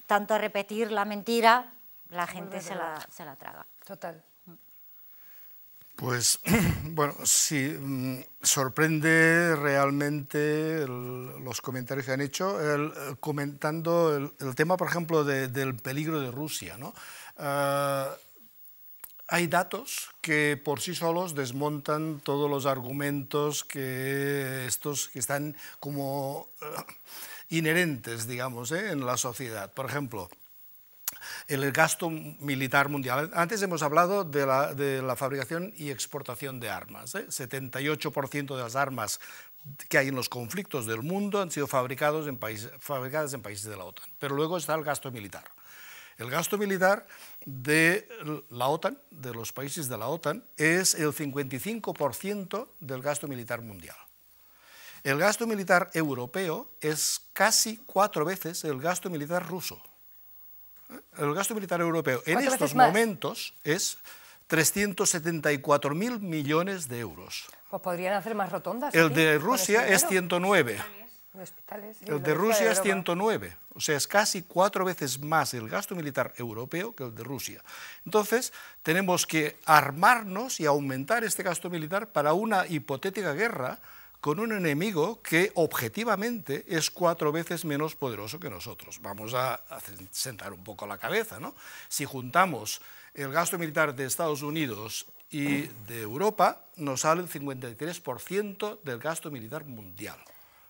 tanto repetir la mentira, la gente se la, se la traga. Total. Pues bueno, sí, mm, sorprende realmente los comentarios que han hecho, comentando el, tema, por ejemplo, del peligro de Rusia. ¿no? Ah, hay datos que por sí solos desmontan todos los argumentos que estos que están como eh, inherentes, digamos, eh, en la sociedad. Por ejemplo, el gasto militar mundial. Antes hemos hablado de la, fabricación y exportación de armas. ¿eh? 78% de las armas que hay en los conflictos del mundo han sido fabricados en fabricadas en países de la OTAN. Pero luego está el gasto militar. El gasto militar de la OTAN, de los países de la OTAN, es el 55% del gasto militar mundial. El gasto militar europeo es casi cuatro veces el gasto militar ruso. ¿Eh? El gasto militar europeo en estos momentos es 374.000 millones de euros. Pues podrían hacer más rotondas. El de Rusia es 109. El de Rusia es 109, o sea, es casi cuatro veces más el gasto militar europeo que el de Rusia. Entonces, tenemos que armarnos y aumentar este gasto militar para una hipotética guerra con un enemigo que objetivamente es cuatro veces menos poderoso que nosotros. Vamos a, sentar un poco la cabeza, ¿no? Si juntamos el gasto militar de Estados Unidos y de Europa, nos sale el 53% del gasto militar mundial.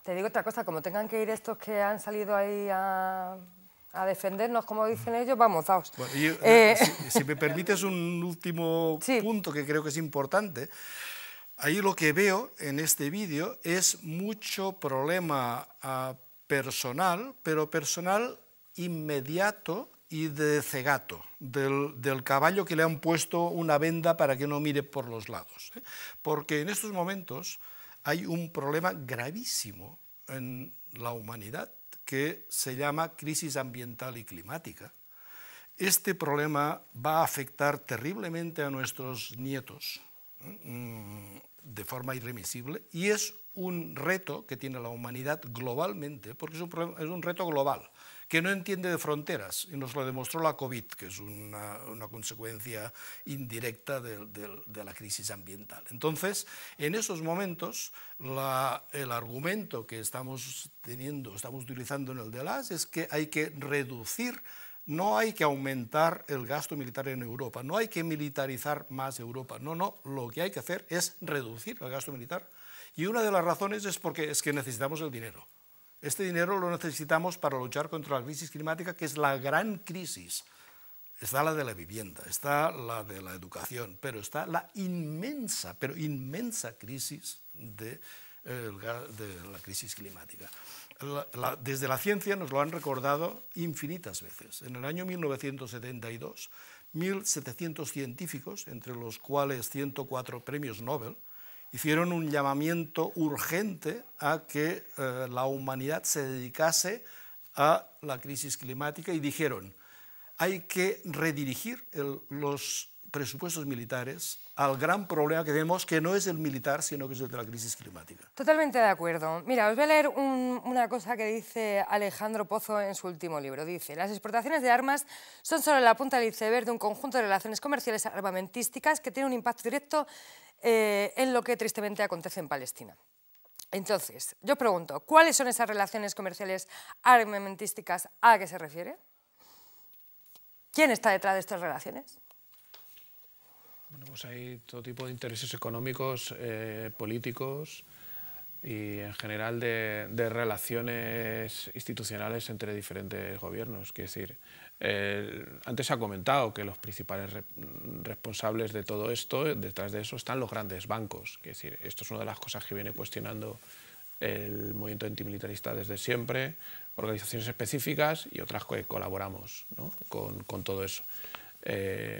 Te digo otra cosa, como tengan que ir estos que han salido ahí a, defendernos, como dicen ellos, vamos, daos. Eh, eh, si, me permites un último punto que creo que es importante. Ahí lo que veo en este vídeo es mucho problema ah, personal, pero personal inmediato y de cegato, del, caballo que le han puesto una venda para que no mire por los lados. ¿eh? Porque en estos momentos hay un problema gravísimo en la humanidad que se llama crisis ambiental y climática. Este problema va a afectar terriblemente a nuestros nietos mm, de forma irremisible y es un reto que tiene la humanidad globalmente, porque es un, es un reto global que no entiende de fronteras, y nos lo demostró la COVID, que es una, consecuencia indirecta de, la crisis ambiental. Entonces, en esos momentos, la, el argumento que estamos teniendo, estamos utilizando en el de las, es que hay que reducir no hay que aumentar el gasto militar en Europa, no hay que militarizar más Europa, no, no, lo que hay que hacer es reducir el gasto militar. Y una de las razones es porque es que necesitamos el dinero. Este dinero lo necesitamos para luchar contra la crisis climática, que es la gran crisis. Está la de la vivienda, está la de la educación, pero está la inmensa, pero inmensa crisis de, eh, la crisis climática. desde la ciencia nos lo han recordado infinitas veces. En el año 1972, 1.700 científicos, entre los cuales 104 premios Nobel, hicieron un llamamiento urgente a que eh, la humanidad se dedicase a la crisis climática y dijeron, hay que redirigir los presupuestos militares al gran problema que tenemos, que no es el militar, sino que es el de la crisis climática. Totalmente de acuerdo. Mira, os voy a leer una cosa que dice Alejandro Pozo en su último libro. Dice, las exportaciones de armas son solo la punta del iceberg de un conjunto de relaciones comerciales armamentísticas que tienen un impacto directo eh, en lo que tristemente acontece en Palestina. Entonces, yo pregunto, ¿cuáles son esas relaciones comerciales armamentísticas a que se refiere? ¿Quién está detrás de estas relaciones? hay todo tipo de intereses económicos, eh, políticos y en general de, relaciones institucionales entre diferentes gobiernos. decir, antes se ha comentado que los principales responsables de todo esto, detrás de eso están los grandes bancos. decir, esto es una de las cosas que viene cuestionando el movimiento antimilitarista desde siempre, organizaciones específicas y otras que colaboramos con, todo eso. Eh,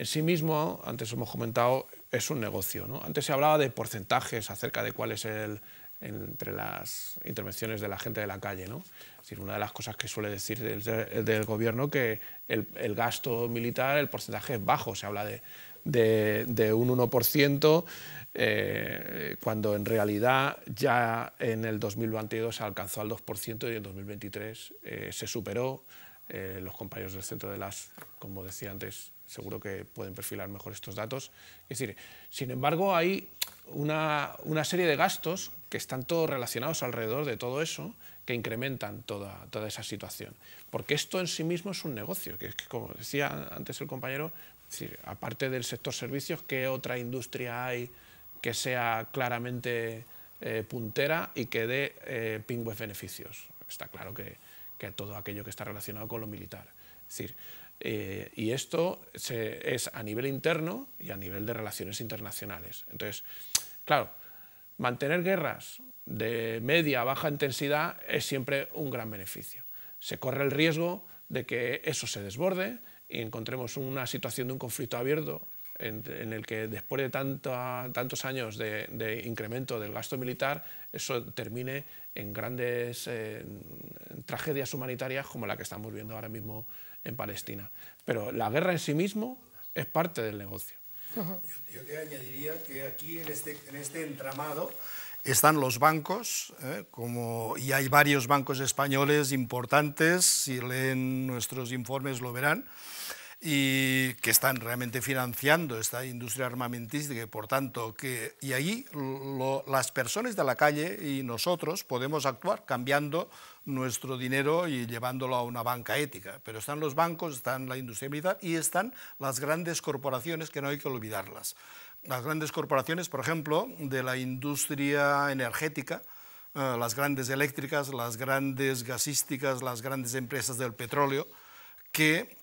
en sí mismo, antes hemos comentado, es un negocio. ¿no? Antes se hablaba de porcentajes acerca de cuál es el entre las intervenciones de la gente de la calle. ¿no? una de las cosas que suele decir del, del gobierno que el, gasto militar, el porcentaje es bajo, se habla de, un 1%, eh, cuando en realidad ya en el 2022 se alcanzó al 2% y en 2023 eh, se superó. Eh, los compañeros del centro de las, como decía antes, seguro que pueden perfilar mejor estos datos. Es decir, sin embargo, hay una, serie de gastos que están todos relacionados alrededor de todo eso, que incrementan toda, toda esa situación. Porque esto en sí mismo es un negocio, que, como decía antes el compañero, aparte del sector servicios, ¿qué otra industria hay que sea claramente eh, puntera y que dé eh, pingües beneficios? Está claro que, que todo aquello que está relacionado con lo militar. Es decir, eh, y esto es a nivel interno y a nivel de relaciones internacionales. Entonces, claro, mantener guerras de media a baja intensidad es siempre un gran beneficio. Se corre el riesgo de que eso se desborde y encontremos una situación de un conflicto abierto en, el que después de tantos años de, incremento del gasto militar, eso termine en grandes eh, tragedias humanitarias como la que estamos viendo ahora mismo en Palestina. Pero la guerra en sí mismo es parte del negocio. Yo, te añadiría que aquí en este, en este entramado están los bancos, ¿eh? como, y hay varios bancos españoles importantes, si leen nuestros informes lo verán, y que están realmente financiando esta industria armamentística, y por tanto, que, y ahí las personas de la calle y nosotros podemos actuar cambiando nuestro dinero y llevándolo a una banca ética. Pero están los bancos, están la industria militar y están las grandes corporaciones que no hay que olvidarlas. Las grandes corporaciones, por ejemplo, de la industria energética, eh, las grandes eléctricas, las grandes gasísticas, las grandes empresas del petróleo, que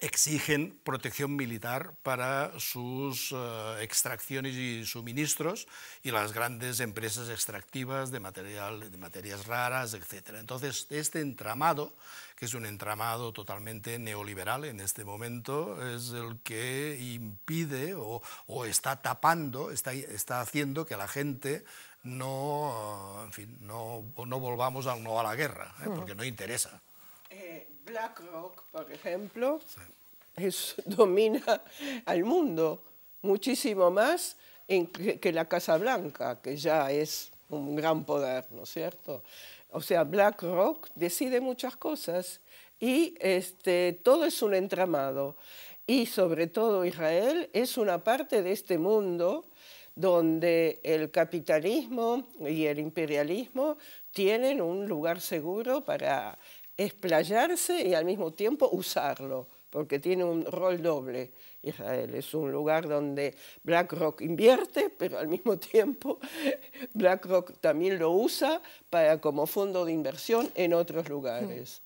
exigen protección militar para sus eh, extracciones y suministros y las grandes empresas extractivas de, material, de materias raras, etc. Entonces, este entramado, que es un entramado totalmente neoliberal en este momento, es el que impide o, está tapando, está, está haciendo que la gente no, en fin, no, volvamos a, no a la guerra, ¿eh? mm. porque no interesa. Eh, BlackRock, por ejemplo, domina al mundo muchísimo más que, la Casa Blanca, que ya es un gran poder, ¿no es cierto? O sea, BlackRock decide muchas cosas y este, todo es un entramado. Y sobre todo Israel es una parte de este mundo donde el capitalismo y el imperialismo tienen un lugar seguro para explayarse y al mismo tiempo usarlo, porque tiene un rol doble. Israel es un lugar donde BlackRock invierte, pero al mismo tiempo BlackRock también lo usa para, como fondo de inversión en otros lugares.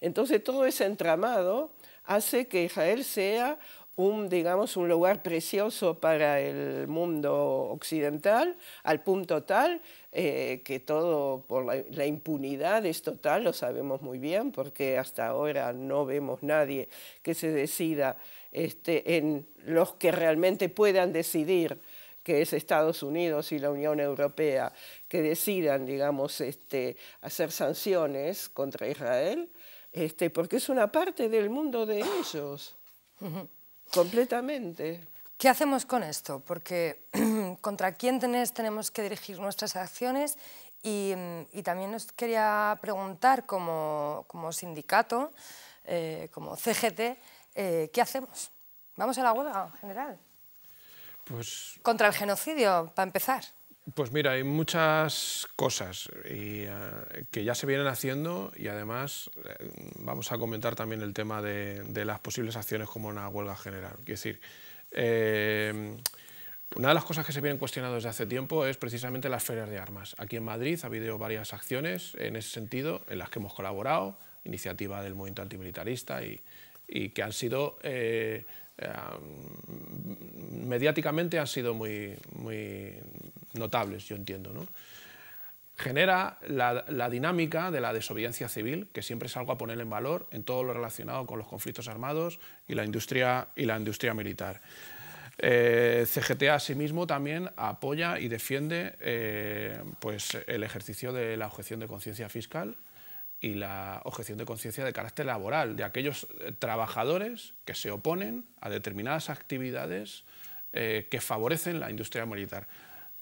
Entonces todo ese entramado hace que Israel sea un, digamos, un lugar precioso para el mundo occidental, al punto tal eh, que todo por la, impunidad es total, lo sabemos muy bien, porque hasta ahora no vemos nadie que se decida este, en los que realmente puedan decidir que es Estados Unidos y la Unión Europea, que decidan, digamos, este, hacer sanciones contra Israel, este, porque es una parte del mundo de ellos, completamente. ¿Qué hacemos con esto? Porque contra quién tenemos que dirigir nuestras acciones y, mm, también nos quería preguntar como, como sindicato, eh, como CGT, eh, ¿qué hacemos? ¿Vamos a la huelga general? Pues... Contra el genocidio, para empezar. Pues mira, hay muchas cosas eh, que ya se vienen haciendo y además vamos a comentar también el tema de, de, las posibles acciones como una huelga general. Es decir, Em, una de las cosas que se vienen cuestionando desde hace tiempo es precisamente las ferias de armas. Aquí en Madrid ha habido varias acciones en ese sentido, en las que hemos colaborado, iniciativa del movimiento antimilitarista y, que han sido, eh, em, mediáticamente han sido muy, notables, yo entiendo genera la, dinámica de la desobediencia civil, que siempre es algo a poner en valor en todo lo relacionado con los conflictos armados y la industria, y la industria militar. CGTA, eh, CGT asimismo también apoya y defiende eh, pues, el ejercicio de la objeción de conciencia fiscal y la objeción de conciencia de carácter laboral de aquellos eh, trabajadores que se oponen a determinadas actividades que favorecen la industria militar.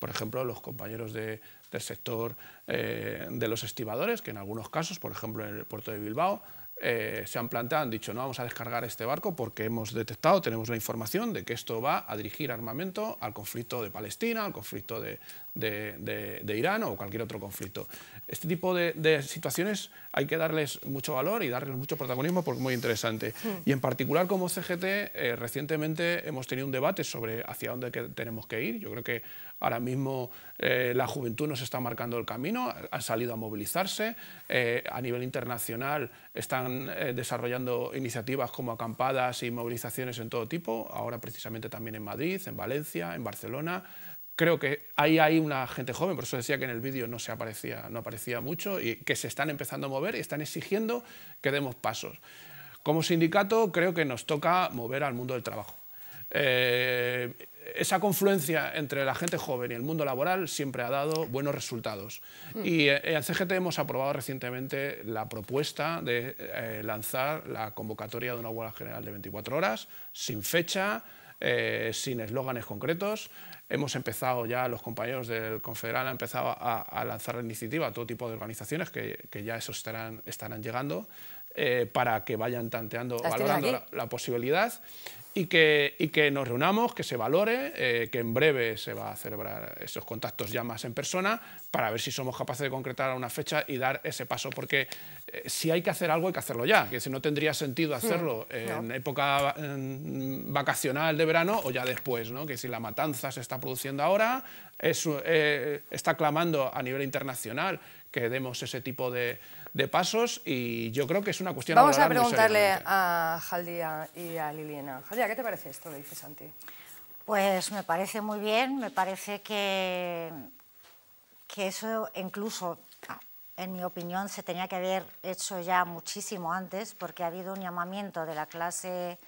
Por ejemplo, los compañeros de del sector eh, de los estibadores, que en algunos casos, por ejemplo en el puerto de Bilbao, eh, se han planteado, han dicho, no vamos a descargar este barco porque hemos detectado, tenemos la información de que esto va a dirigir armamento al conflicto de Palestina, al conflicto de, de, Irán o cualquier otro conflicto. Este tipo de, situaciones hay que darles mucho valor y darles mucho protagonismo porque es muy interesante. Hmm. Y en particular como CGT, eh, recientemente hemos tenido un debate sobre hacia dónde tenemos que ir. Yo creo que ahora mismo eh, la juventud nos está marcando el camino, ha salido a movilizarse, eh, a nivel internacional están desarrollando iniciativas como acampadas y movilizaciones en todo tipo, ahora precisamente también en Madrid, en Valencia, en Barcelona, creo que ahí hay una gente joven, por eso decía que en el vídeo no, se aparecía, no aparecía mucho, y que se están empezando a mover y están exigiendo que demos pasos. Como sindicato creo que nos toca mover al mundo del trabajo. Eh, esa confluencia entre la gente joven y el mundo laboral siempre ha dado buenos resultados. Mm. Y eh, en CGT hemos aprobado recientemente la propuesta de eh, lanzar la convocatoria de una huelga general de 24 horas, sin fecha, sin eslóganes concretos, Hemos empezado ya, los compañeros del Confederal han empezado a, lanzar la iniciativa a todo tipo de organizaciones que, ya eso estarán, estarán llegando. Eh, para que vayan tanteando, valorando la, posibilidad y que, que nos reunamos, que se valore, eh, que en breve se va a celebrar esos contactos ya más en persona para ver si somos capaces de concretar una fecha y dar ese paso, porque eh, si hay que hacer algo hay que hacerlo ya, que si no tendría sentido mm, hacerlo en época vacacional de verano o ya después, que si la matanza se está produciendo ahora, está clamando a nivel internacional que demos ese tipo de, de pasos y yo creo que es una cuestión... Vamos a, preguntarle a Jaldía y a Liliana. Jaldía, ¿qué te parece esto que dice Santi? Pues me parece muy bien, me parece que, que eso incluso, en mi opinión, se tenía que haber hecho ya muchísimo antes porque ha habido un llamamiento de la clase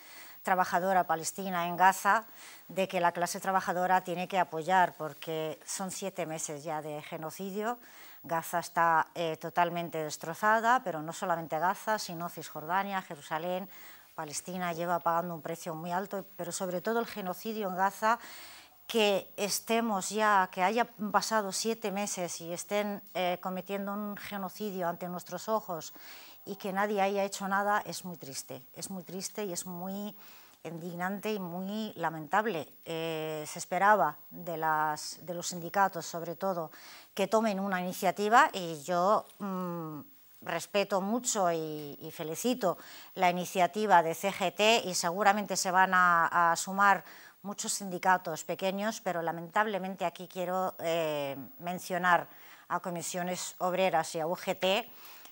trabajadora palestina en Gaza de que la clase trabajadora tiene que apoyar porque son siete meses ya de genocidio Gaza está eh, totalmente destrozada, pero no solamente Gaza, sino Cisjordania, Jerusalén, Palestina lleva pagando un precio muy alto, pero sobre todo el genocidio en Gaza, que estemos ya, que haya pasado siete meses y estén eh, cometiendo un genocidio ante nuestros ojos y que nadie haya hecho nada, es muy triste, es muy triste y es muy indignante y muy lamentable. Eh, se esperaba de, los sindicatos, sobre todo, que tomen una iniciativa y yo mm, respeto mucho y, felicito la iniciativa de CGT y seguramente se van a, sumar muchos sindicatos pequeños, pero lamentablemente aquí quiero eh, mencionar a comisiones obreras y a UGT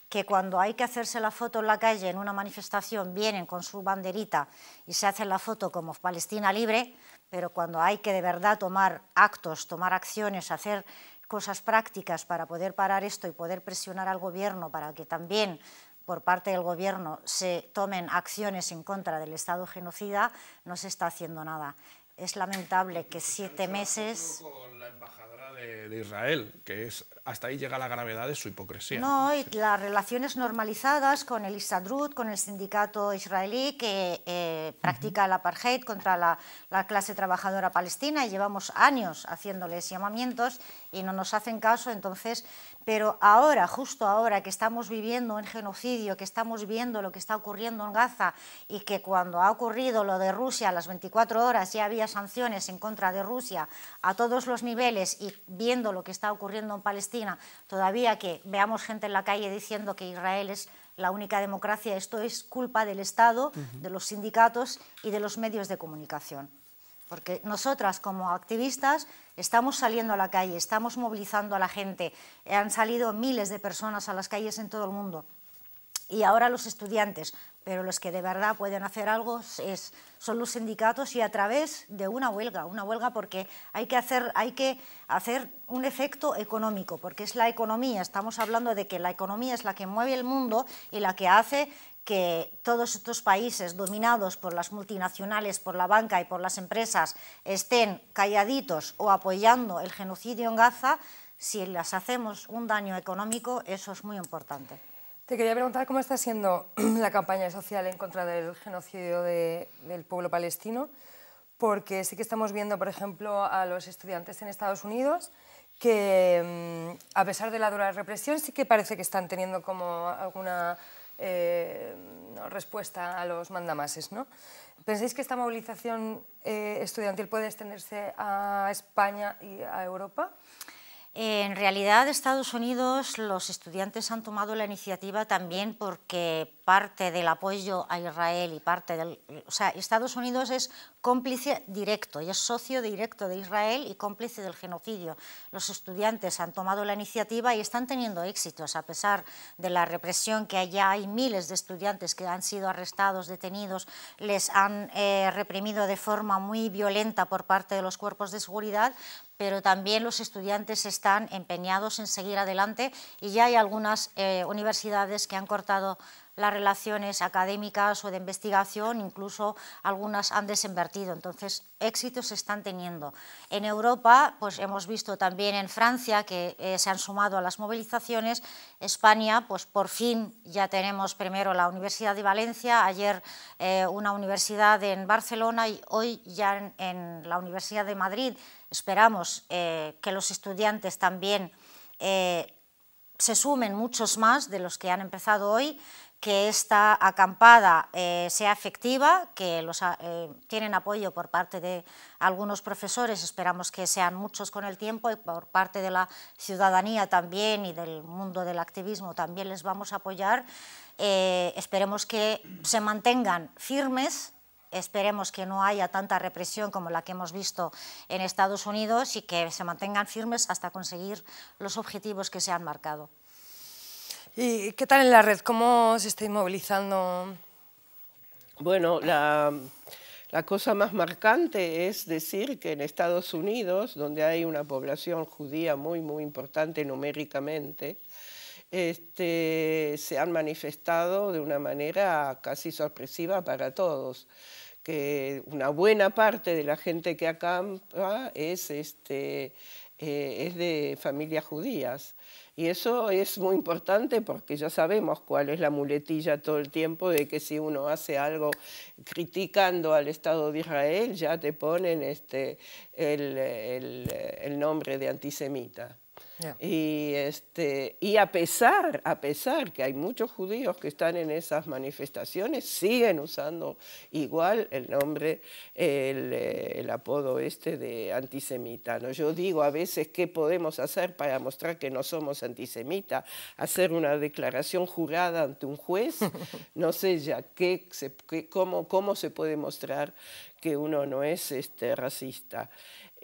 que cuando hay que hacerse la foto en la calle, en una manifestación, vienen con su banderita y se hacen la foto como Palestina libre, pero cuando hay que de verdad tomar actos, tomar acciones, hacer cosas prácticas para poder parar esto y poder presionar al gobierno para que también por parte del gobierno se tomen acciones en contra del Estado genocida, no se está haciendo nada es lamentable que siete meses... Con la embajadora de, Israel, que es hasta ahí llega la gravedad de su hipocresía. No, y las relaciones normalizadas con el Isadrut, con el sindicato israelí que eh, practica la el apartheid contra la, la clase trabajadora palestina y llevamos años haciéndoles llamamientos y no nos hacen caso, entonces, pero ahora, justo ahora que estamos viviendo un genocidio, que estamos viendo lo que está ocurriendo en Gaza y que cuando ha ocurrido lo de Rusia, a las 24 horas ya había sanciones en contra de Rusia a todos los niveles y viendo lo que está ocurriendo en Palestina, todavía que veamos gente en la calle diciendo que Israel es la única democracia, esto es culpa del Estado, de los sindicatos y de los medios de comunicación porque nosotras como activistas estamos saliendo a la calle, estamos movilizando a la gente, han salido miles de personas a las calles en todo el mundo. Y ahora los estudiantes, pero los que de verdad pueden hacer algo es, son los sindicatos y a través de una huelga, una huelga porque hay que, hacer, hay que hacer un efecto económico, porque es la economía, estamos hablando de que la economía es la que mueve el mundo y la que hace que todos estos países dominados por las multinacionales, por la banca y por las empresas estén calladitos o apoyando el genocidio en Gaza, si les hacemos un daño económico, eso es muy importante. Te quería preguntar cómo está siendo la campaña social en contra del genocidio del pueblo palestino, porque sí que estamos viendo, por ejemplo, a los estudiantes en Estados Unidos que, mm, a pesar de la dura represión, sí que parece que están teniendo como alguna eh, respuesta a los mandamases. ¿no? ¿Pensáis que esta movilización eh, estudiantil puede extenderse a España y a Europa? En realidad, Estados Unidos, los estudiantes han tomado la iniciativa también porque parte del apoyo a Israel y parte del... O sea, Estados Unidos es cómplice directo y es socio directo de Israel y cómplice del genocidio. Los estudiantes han tomado la iniciativa y están teniendo éxitos, a pesar de la represión que allá hay miles de estudiantes que han sido arrestados, detenidos, les han eh, reprimido de forma muy violenta por parte de los cuerpos de seguridad, pero también los estudiantes están empeñados en seguir adelante y ya hay algunas eh, universidades que han cortado las relaciones académicas o de investigación, incluso algunas han desinvertido. Entonces, éxitos se están teniendo. En Europa, pues hemos visto también en Francia que eh, se han sumado a las movilizaciones. España, pues por fin ya tenemos primero la Universidad de Valencia, ayer eh, una universidad en Barcelona y hoy ya en, la Universidad de Madrid. Esperamos eh, que los estudiantes también se sumen muchos más de los que han empezado hoy que esta acampada eh, sea efectiva, que los, eh, tienen apoyo por parte de algunos profesores, esperamos que sean muchos con el tiempo y por parte de la ciudadanía también y del mundo del activismo también les vamos a apoyar. Eh, esperemos que se mantengan firmes esperemos que no haya tanta represión como la que hemos visto en Estados Unidos y que se mantengan firmes hasta conseguir los objetivos que se han marcado. ¿Y qué tal en la red? ¿Cómo se está movilizando? Bueno, la, cosa más marcante es decir que en Estados Unidos, donde hay una población judía muy, muy importante numéricamente, este, se han manifestado de una manera casi sorpresiva para todos, que una buena parte de la gente que acampa es este, eh, es de familias judías. Y eso es muy importante porque ya sabemos cuál es la muletilla todo el tiempo de que si uno hace algo criticando al Estado de Israel, ya te ponen este, el nombre de antisemita. Y, este, y a, pesar, a pesar que hay muchos judíos que están en esas manifestaciones, siguen usando igual el nombre, eh, el, apodo este de antisemita. ¿no? Yo digo a veces qué podemos hacer para mostrar que no somos antisemita hacer una declaración jurada ante un juez, no sé ya qué, qué cómo, cómo se puede mostrar que uno no es este, racista.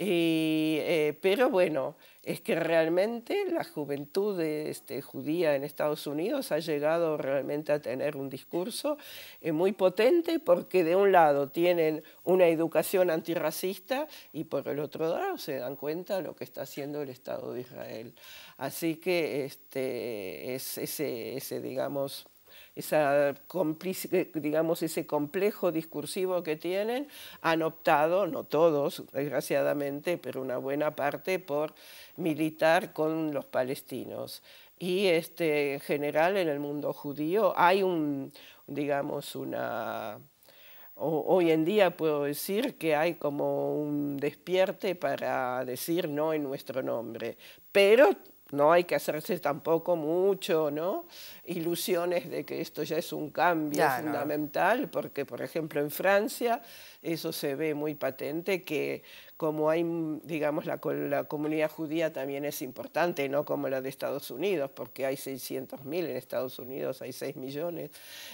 Eh, pero bueno, es que realmente la juventud este, judía en Estados Unidos ha llegado realmente a tener un discurso eh, muy potente porque de un lado tienen una educación antirracista y por el otro lado se dan cuenta de lo que está haciendo el Estado de Israel. Así que este, es ese, ese digamos, esa eh, digamos, ese complejo discursivo que tienen, han optado, no todos, desgraciadamente, pero una buena parte, por militar con los palestinos. Y este, en general en el mundo judío hay un, digamos, una... Hoy en día puedo decir que hay como un despierte para decir no en nuestro nombre, pero no hay que hacerse tampoco mucho, ¿no? Ilusiones de que esto ya es un cambio fundamental, porque por ejemplo en Francia eso se ve muy patente, que como hay, digamos, la, comunidad judía también es importante, no como la de Estados Unidos, porque hay 600.000 en Estados Unidos, hay 6 millones,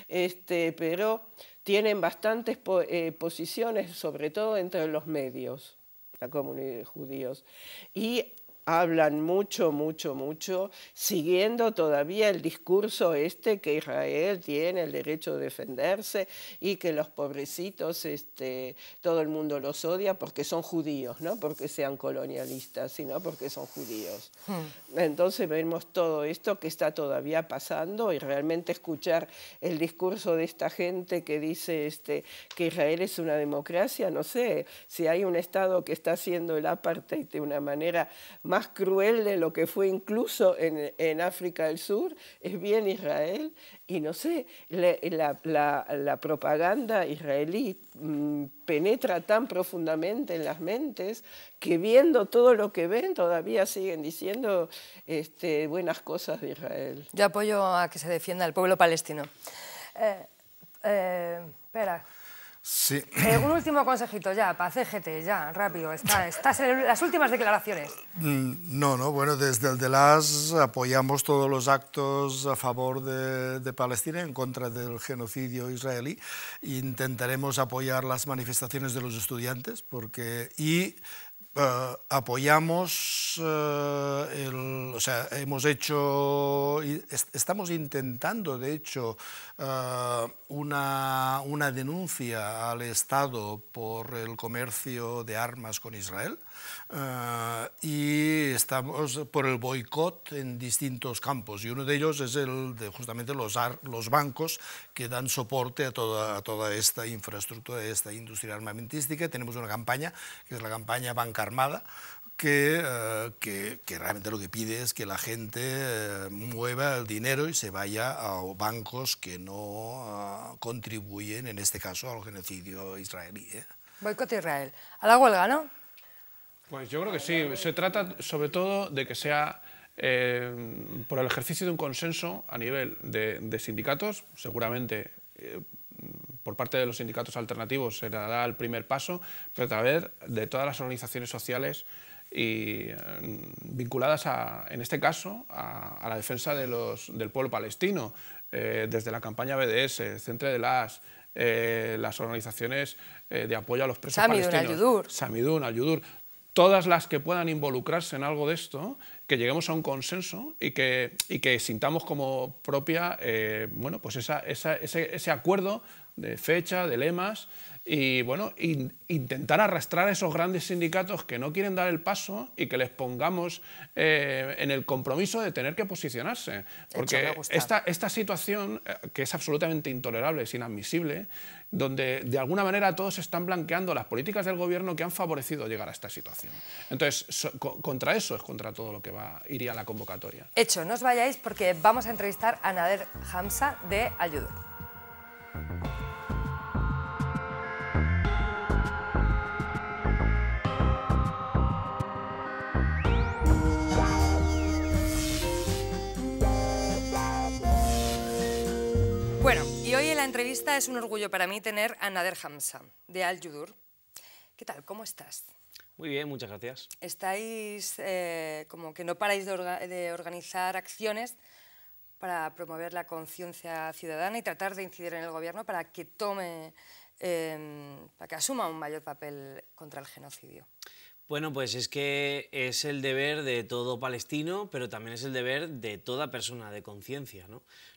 este, pero tienen bastantes eh, posiciones, sobre todo entre los medios la comunidad de judíos. Y hablan mucho, mucho, mucho, siguiendo todavía el discurso este que Israel tiene el derecho de defenderse y que los pobrecitos, este, todo el mundo los odia porque son judíos, no porque sean colonialistas, sino porque son judíos. Hmm. Entonces vemos todo esto que está todavía pasando y realmente escuchar el discurso de esta gente que dice este, que Israel es una democracia, no sé, si hay un Estado que está haciendo el apartheid de una manera más más cruel de lo que fue incluso en, en África del Sur, es bien Israel y no sé, la, la, propaganda israelí mm, penetra tan profundamente en las mentes que viendo todo lo que ven todavía siguen diciendo este, buenas cosas de Israel. Yo apoyo a que se defienda el pueblo palestino. Eh, eh, espera. Sí. Eh, un último consejito ya, para CGT, ya, rápido. Está, estás las últimas declaraciones. Mm, no, no, bueno, desde el de las apoyamos todos los actos a favor de, de, Palestina en contra del genocidio israelí. Intentaremos apoyar las manifestaciones de los estudiantes porque, y eh, apoyamos, eh, o sea, hemos hecho, estamos intentando, de hecho, eh, una, una, denuncia al Estado por el comercio de armas con Israel y estamos por el boicot en distintos campos y uno de ellos es el de justamente los, los bancos que dan soporte a toda, a toda esta infraestructura, a esta industria armamentística. Tenemos una campaña que es la campaña bancaria armada eh, que, que, realmente lo que pide es que la gente eh, mueva el dinero y se vaya a bancos que no ah, contribuyen, en este caso, al genocidio israelí. ¿eh? Boicot Israel. A la huelga, ¿no? Pues yo creo que sí. Se trata sobre todo de que sea por el ejercicio de un consenso a nivel de, de sindicatos, seguramente por parte de los sindicatos alternativos se dará el primer paso, pero a través de todas las organizaciones sociales y eh, vinculadas, en este caso, a, la defensa del pueblo palestino, eh, desde la campaña BDS, el Centro de las, eh, las organizaciones de apoyo a los presos Samidun, palestinos, Samidun, Ayudur, todas las que puedan involucrarse en algo de esto que lleguemos a un consenso y que, y que sintamos como propia eh, bueno, pues esa, esa, ese, ese acuerdo de fecha, de lemas, y bueno, intentar arrastrar a esos grandes sindicatos que no quieren dar el paso y que les pongamos eh, en el compromiso de tener que posicionarse. Porque esta, situación, eh, que es absolutamente intolerable, es inadmisible, donde de alguna manera todos están blanqueando las políticas del gobierno que han favorecido llegar a esta situación. Entonces, contra eso es contra todo lo que va, iría la convocatoria. Hecho, no os vayáis porque vamos a entrevistar a Nader Hamza de Ayudo. entrevista es un orgullo para mí tener a Nader Hamza, de Al Yudur. ¿Qué tal? ¿Cómo estás? Muy bien, muchas gracias. Estáis eh, como que no paráis de, organizar acciones para promover la conciencia ciudadana y tratar de incidir en el gobierno para que tome, em, para que asuma un mayor papel contra el genocidio. Bueno, pues es que es el deber de todo palestino, pero también es el deber de toda persona de conciencia.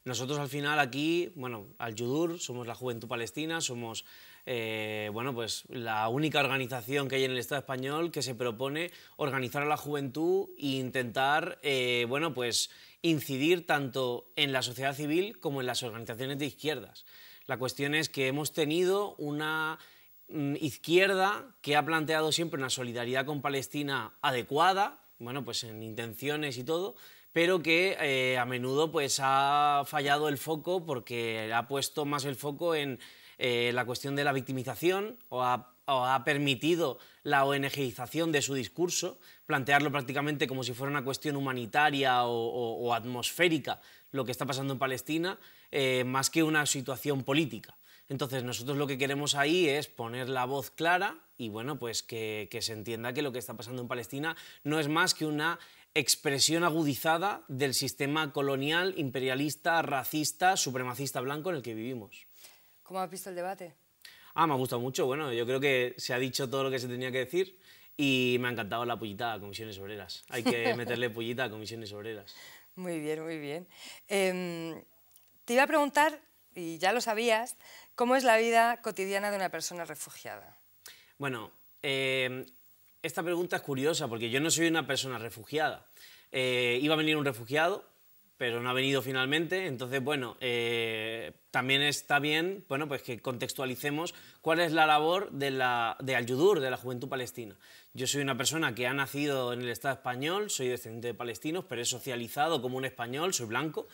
Nosotros al final aquí, bueno, al Yudur, somos la Juventud Palestina, somos eh, bueno, pues la única organización que hay en el Estado español que se propone organizar a la juventud e intentar eh, bueno, pues incidir tanto en la sociedad civil como en las organizaciones de izquierdas. La cuestión es que hemos tenido una Mm, izquierda que ha planteado siempre una solidaridad con Palestina adecuada, bueno, pues en intenciones y todo, pero que eh, a menudo pues ha fallado el foco porque ha puesto más el foco en eh, la cuestión de la victimización o ha, permitido la ONGización de su discurso, plantearlo prácticamente como si fuera una cuestión humanitaria o, atmosférica lo que está pasando en Palestina, eh, más que una situación política. Entonces nosotros lo que queremos ahí es poner la voz clara y bueno, pues que, se entienda que lo que está pasando en Palestina no es más que una expresión agudizada del sistema colonial, imperialista, racista, supremacista blanco en el que vivimos. ¿Cómo has visto el debate? Ah, me ha gustado mucho. Bueno, yo creo que se ha dicho todo lo que se tenía que decir y me ha encantado la pullita a comisiones obreras. Hay que meterle pullita a comisiones obreras. Muy bien, muy bien. Em, te iba a preguntar, y ya lo sabías, ¿Cómo es la vida cotidiana de una persona refugiada? Bueno, em, esta pregunta es curiosa porque yo no soy una persona refugiada. Eh, iba a venir un refugiado, pero no ha venido finalmente. Entonces, bueno, eh, también está bien bueno, pues que contextualicemos cuál es la labor de, la, de Al-Yudur, de la Juventud Palestina. Yo soy una persona que ha nacido en el Estado español, soy descendiente de palestinos, pero he socializado como un español, soy blanco.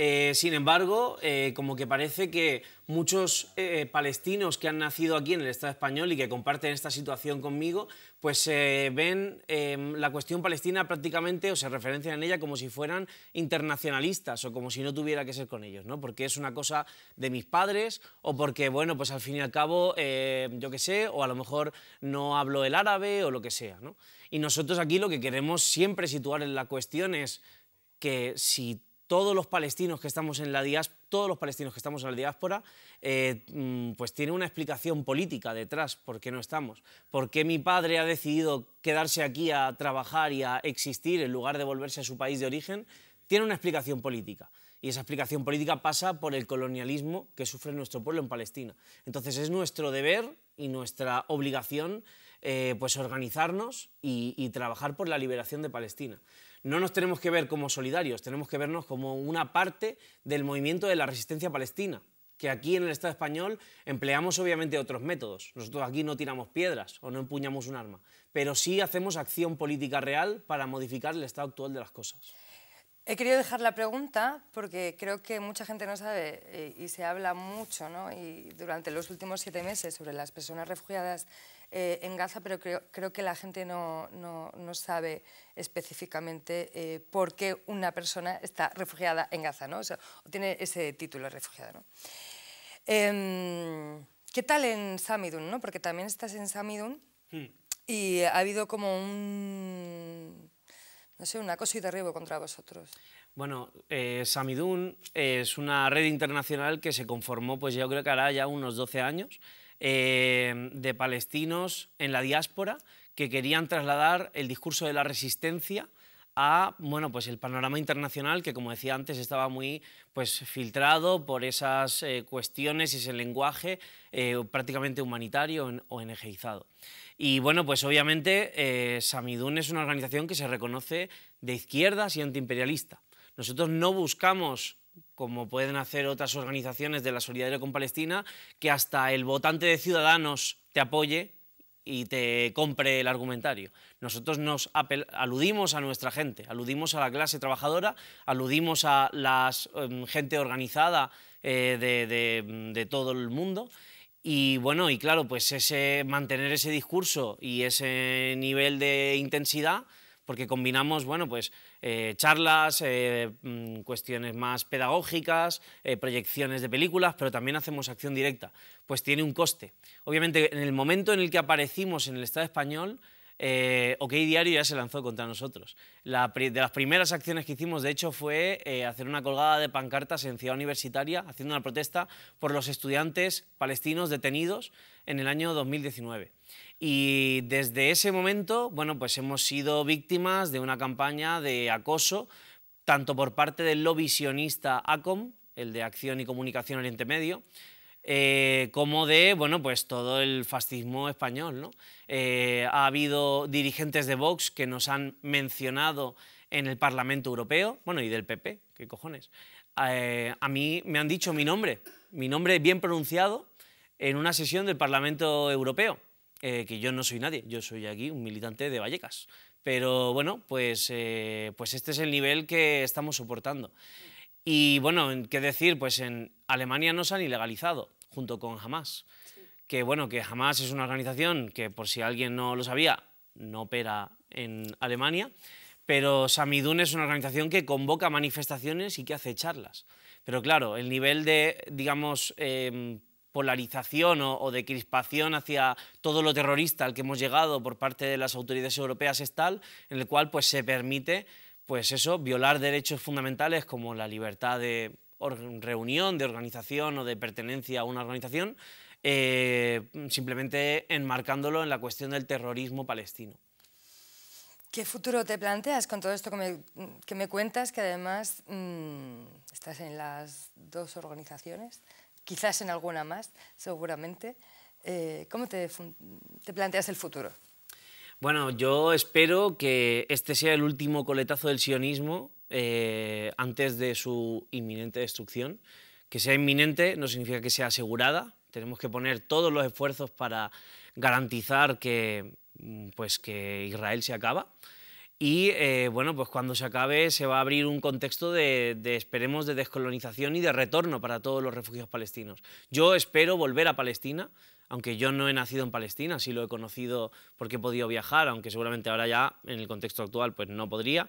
Eh, sin embargo, eh, como que parece que muchos eh, palestinos que han nacido aquí en el Estado español y que comparten esta situación conmigo, pues se ven em, la cuestión palestina prácticamente o se referencian en ella como si fueran internacionalistas o como si no tuviera que ser con ellos, ¿no? Porque es una cosa de mis padres o porque, bueno, pues al fin y al cabo, yo qué sé, o a lo mejor no hablo el árabe o lo que sea, ¿no? Y nosotros aquí lo que queremos siempre situar en la cuestión es que si todos los palestinos que estamos en la diáspora, todos eh, mm, pues tiene una explicación política detrás por qué no estamos, por qué mi padre ha decidido quedarse aquí a trabajar y a existir en lugar de volverse a su país de origen, tiene una explicación política. Y esa explicación política pasa por el colonialismo que sufre nuestro pueblo en Palestina. Entonces es nuestro deber y nuestra obligación eh, pues organizarnos y trabajar por la liberación de Palestina no nos tenemos que ver como solidarios, tenemos que vernos como una parte del movimiento de la resistencia palestina que aquí en el Estado español empleamos obviamente otros métodos. Nosotros aquí no tiramos piedras o no empuñamos un arma, pero sí hacemos acción política real para modificar el estado actual de las cosas. He querido dejar la pregunta porque creo que mucha gente no sabe eh, y se habla mucho ¿no? y durante los últimos siete meses sobre las personas refugiadas eh, en Gaza, pero creo, creo, que la gente no, no, no sabe específicamente eh, por qué una persona está refugiada en Gaza, ¿no? O tiene ese título, refugiada, ¿no? Em, ¿Qué tal en Samidun, no? Porque también estás en Samidun hmm. y ha habido como un... No sé, una cosa y derribo contra vosotros. Bueno, eh, Samidun es una red internacional que se conformó, pues yo creo que hará ya unos 12 años, eh, de palestinos en la diáspora que querían trasladar el discurso de la resistencia a bueno, pues el panorama internacional que, como decía antes, estaba muy pues, filtrado por esas eh, cuestiones y ese lenguaje eh, prácticamente humanitario o enejeizado. Y bueno, pues obviamente eh, Samidun es una organización que se reconoce de izquierdas y antiimperialista. Nosotros no buscamos como pueden hacer otras organizaciones de la solidaridad con Palestina, que hasta el votante de Ciudadanos te apoye y te compre el argumentario. Nosotros nos aludimos a nuestra gente, aludimos a la clase trabajadora, aludimos a la em, gente organizada eh, de, de todo el mundo y bueno, y claro, pues ese, mantener ese discurso y ese nivel de intensidad porque combinamos, bueno, pues eh, charlas, eh, mm, cuestiones más pedagógicas, eh, proyecciones de películas, pero también hacemos acción directa. Pues tiene un coste. Obviamente, en el momento en el que aparecimos en el Estado español, OK Diario ya se lanzó contra nosotros. de las primeras acciones que hicimos, de hecho, fue hacer una colgada de pancartas en Ciudad Universitaria, haciendo una protesta por los estudiantes palestinos detenidos en el año 2019. Y desde ese momento, bueno, pues hemos sido víctimas de una campaña de acoso, tanto por parte del lobby sionista ACOM, el de Acción y Comunicación Oriente Medio, eh, como de bueno, pues todo el fascismo español. ¿no? Eh, ha habido dirigentes de Vox que nos han mencionado en el Parlamento Europeo, bueno, y del PP, qué cojones. Eh, a mí me han dicho mi nombre, mi nombre bien pronunciado, en una sesión del Parlamento Europeo. Eh, que yo no soy nadie, yo soy aquí un militante de Vallecas. Pero bueno, pues, eh, pues este es el nivel que estamos soportando. Y bueno, ¿qué decir? Pues en Alemania nos han ilegalizado, junto con Hamas. Que bueno, que Hamas es una organización que, por si alguien no lo sabía, no opera en Alemania. Pero Samidun es una organización que convoca manifestaciones y que hace charlas. Pero claro, el nivel de, digamos, em, polarización o, de crispación hacia todo lo terrorista al que hemos llegado por parte de las autoridades europeas es tal, en el cual pues, se permite pues eso, violar derechos fundamentales como la libertad de reunión, de organización o de pertenencia a una organización, eh, simplemente enmarcándolo en la cuestión del terrorismo palestino. ¿Qué futuro te planteas con todo esto que me, cuentas, que además mm, estás en las dos organizaciones? quizás en alguna más, seguramente. Eh, ¿Cómo te, planteas el futuro? Bueno, yo espero que este sea el último coletazo del sionismo eh, antes de su inminente destrucción. Que sea inminente no significa que sea asegurada. Tenemos que poner todos los esfuerzos para garantizar que, mm, pues, que Israel se acaba. Y eh, bueno, pues cuando se acabe se va a abrir un contexto de, esperemos, de descolonización y de retorno para todos los refugiados palestinos. Yo espero volver a Palestina, aunque yo no he nacido en Palestina, sí lo he conocido porque he podido viajar, aunque seguramente ahora ya en el contexto actual pues no podría.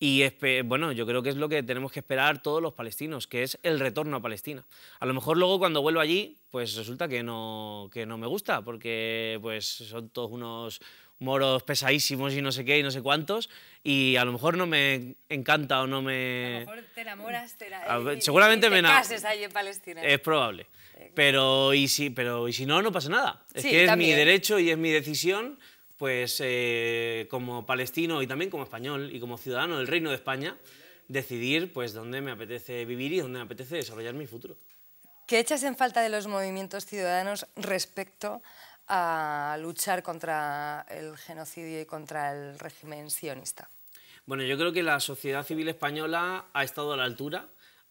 Y bueno, yo creo que es lo que tenemos que esperar todos los palestinos, que es el retorno a Palestina. A lo mejor luego cuando vuelvo allí, pues resulta que no, que no me gusta, porque pues son todos unos, moros pesadísimos y no sé qué y no sé cuántos, y a lo mejor no me encanta o no me... A lo mejor te enamoras, te Seguramente me ahí en Palestina. Es probable. Pero y, si, pero y si no, no pasa nada. Es que es mi derecho y es mi decisión, pues eh, como palestino y también como español y como ciudadano del Reino de España, decidir pues dónde me apetece vivir y dónde me apetece desarrollar mi futuro. ¿Qué echas en falta de los movimientos ciudadanos respecto a luchar contra el genocidio y contra el régimen sionista? Bueno, yo creo que la sociedad civil española ha estado a la altura,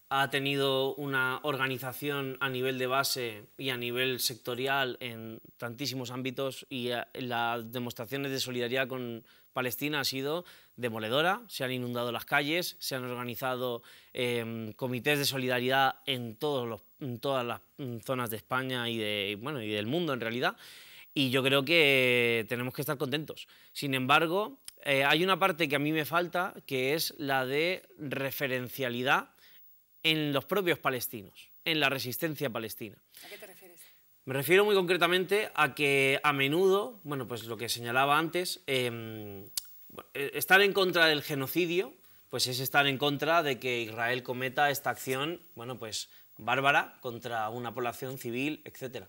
ha tenido una organización a nivel de base y a nivel sectorial en tantísimos ámbitos y eh, las demostraciones de solidaridad con Palestina ha sido demoledora, se han inundado las calles, se han organizado em, comités de solidaridad en, todos todas las mm, zonas de España y, de, y del mundo en realidad y yo creo que tenemos que estar contentos. Sin embargo, eh, hay una parte que a mí me falta, que es la de referencialidad en los propios palestinos, en la resistencia palestina. ¿A qué te refieres? Me refiero muy concretamente a que a menudo, bueno, pues lo que señalaba antes, em, eh, estar en contra del genocidio, pues es estar en contra de que Israel cometa esta acción, bueno, pues bárbara contra una población civil, etcétera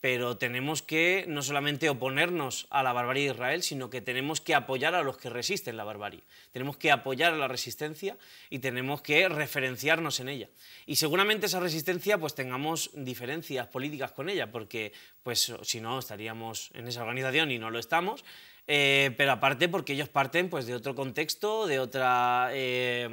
pero tenemos que no solamente oponernos a la barbarie de Israel, sino que tenemos que apoyar a los que resisten la barbarie. Tenemos que apoyar a la resistencia y tenemos que referenciarnos en ella. Y seguramente esa resistencia pues tengamos diferencias políticas con ella, porque pues, si no estaríamos en esa organización y no lo estamos. Eh, pero aparte porque ellos parten pues, de otro contexto, de, otra, eh,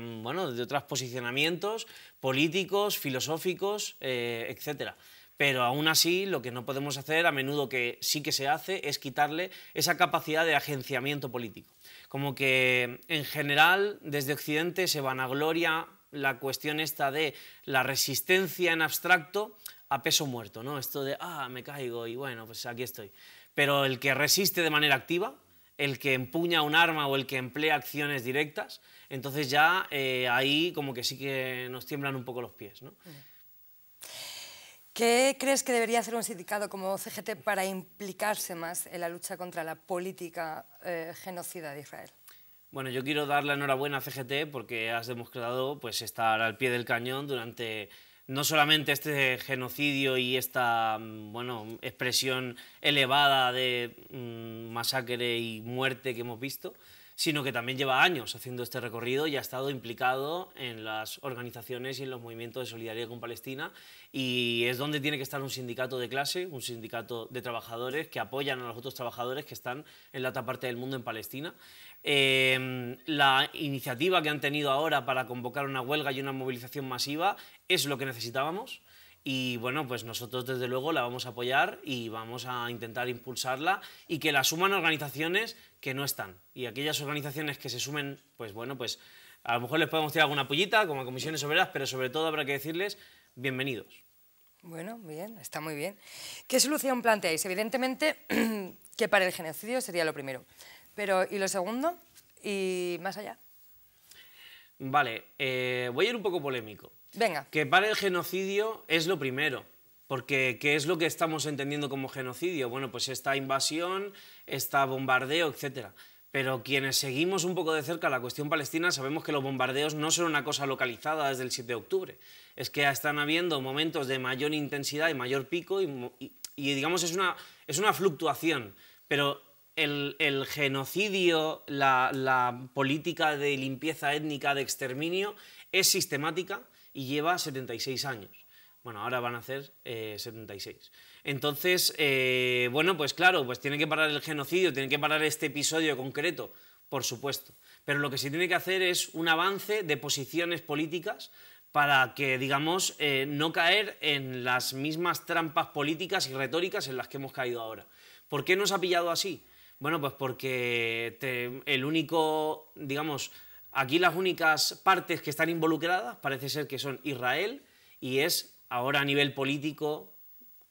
otros posicionamientos políticos, filosóficos, eh, etcétera. Pero aún así, lo que no podemos hacer, a menudo que sí que se hace, es quitarle esa capacidad de agenciamiento político. Como que en general desde Occidente se vanagloria la cuestión esta de la resistencia en abstracto a peso muerto, ¿no? Esto de, ah, me caigo y bueno, pues aquí estoy. Pero el que resiste de manera activa, el que empuña un arma o el que emplea acciones directas, entonces ya eh, ahí como que sí que nos tiemblan un poco los pies, ¿no? ¿Qué crees que debería hacer un sindicato como CGT para implicarse más en la lucha contra la política eh, genocida de Israel? Bueno, yo quiero dar la enhorabuena a CGT porque has demostrado pues, estar al pie del cañón durante no solamente este genocidio y esta mm, expresión elevada de mm, masacre y muerte que hemos visto, sino que también lleva años haciendo este recorrido y ha estado implicado en las organizaciones y en los movimientos de solidaridad con Palestina y es donde tiene que estar un sindicato de clase, un sindicato de trabajadores que apoyan a los otros trabajadores que están en la otra parte del mundo en Palestina. Eh, la iniciativa que han tenido ahora para convocar una huelga y una movilización masiva es lo que necesitábamos. Y bueno, pues nosotros desde luego la vamos a apoyar y vamos a intentar impulsarla y que la suman organizaciones que no están. Y aquellas organizaciones que se sumen, pues bueno, pues a lo mejor les podemos tirar alguna pollita como a comisiones obreras, pero sobre todo habrá que decirles bienvenidos. Bueno, bien, está muy bien. ¿Qué solución planteáis? Evidentemente que para el genocidio sería lo primero, pero ¿y lo segundo? ¿Y más allá? Vale, eh, voy a ir un poco polémico. Que pare el genocidio es lo primero. Porque, ¿qué es lo que estamos entendiendo como genocidio? Bueno, pues esta invasión, esta bombardeo, etc. Pero quienes seguimos un poco de cerca la cuestión palestina sabemos que los bombardeos no son una cosa localizada desde el 7 de octubre. Es que están habiendo momentos de mayor intensidad y mayor pico y, digamos, es una, es una fluctuación. Pero el, genocidio, la política de limpieza étnica, de exterminio, es sistemática y lleva 76 años. Bueno, ahora van a hacer 76. Eh, Entonces, eh, bueno, pues claro, pues tiene que parar el genocidio, tiene que parar este episodio concreto, por supuesto. Pero lo que sí tiene que hacer es un avance de posiciones políticas para que, digamos, eh, no caer en las mismas trampas políticas y retóricas en las que hemos caído ahora. ¿Por qué nos ha pillado así? Bueno, pues porque el único, digamos, Aquí las únicas partes que están involucradas parece ser que son Israel y es, ahora a nivel político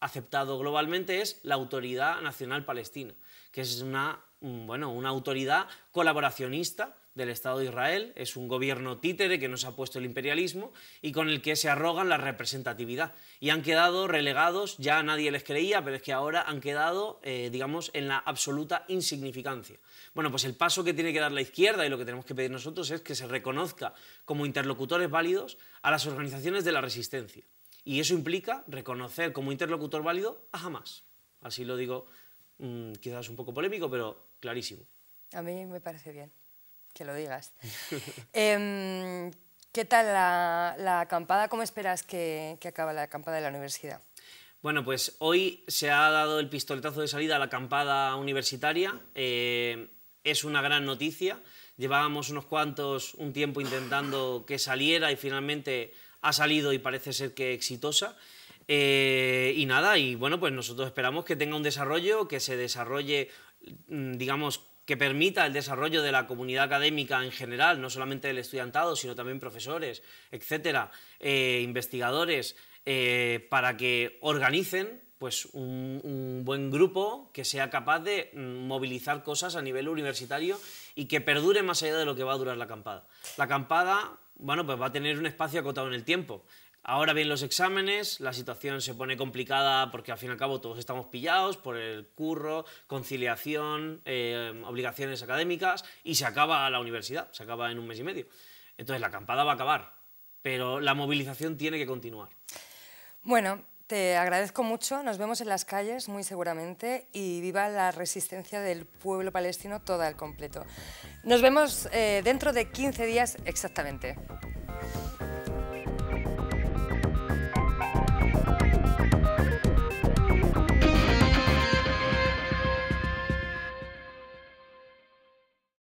aceptado globalmente, es la Autoridad Nacional Palestina, que es una, bueno, una autoridad colaboracionista del Estado de Israel, es un gobierno títere que nos ha puesto el imperialismo y con el que se arrogan la representatividad. Y han quedado relegados, ya nadie les creía, pero es que ahora han quedado, eh, digamos, en la absoluta insignificancia. Bueno, pues el paso que tiene que dar la izquierda y lo que tenemos que pedir nosotros es que se reconozca como interlocutores válidos a las organizaciones de la resistencia. Y eso implica reconocer como interlocutor válido a Hamas. Así lo digo, mm, quizás un poco polémico, pero clarísimo. A mí me parece bien que lo digas. Em, ¿Qué tal la, la, acampada? ¿Cómo esperas que, acabe la acampada de la universidad? Bueno, pues hoy se ha dado el pistoletazo de salida a la acampada universitaria. Eh, es una gran noticia. Llevábamos unos cuantos un tiempo intentando que saliera y finalmente ha salido y parece ser que exitosa. Eh, y nada, y bueno, pues nosotros esperamos que tenga un desarrollo, que se desarrolle, mm, digamos, que permita el desarrollo de la comunidad académica en general, no solamente del estudiantado, sino también profesores, etcétera, eh, investigadores, eh, para que organicen pues, un, buen grupo que sea capaz de mm, movilizar cosas a nivel universitario y que perdure más allá de lo que va a durar la campada. La campada, bueno, pues va a tener un espacio acotado en el tiempo. Ahora vienen los exámenes, la situación se pone complicada porque al fin y al cabo todos estamos pillados por el curro, conciliación, eh, obligaciones académicas y se acaba la universidad, se acaba en un mes y medio. Entonces la acampada va a acabar, pero la movilización tiene que continuar. Bueno, te agradezco mucho, nos vemos en las calles muy seguramente y viva la resistencia del pueblo palestino toda al completo. Nos vemos eh, dentro de 15 días exactamente.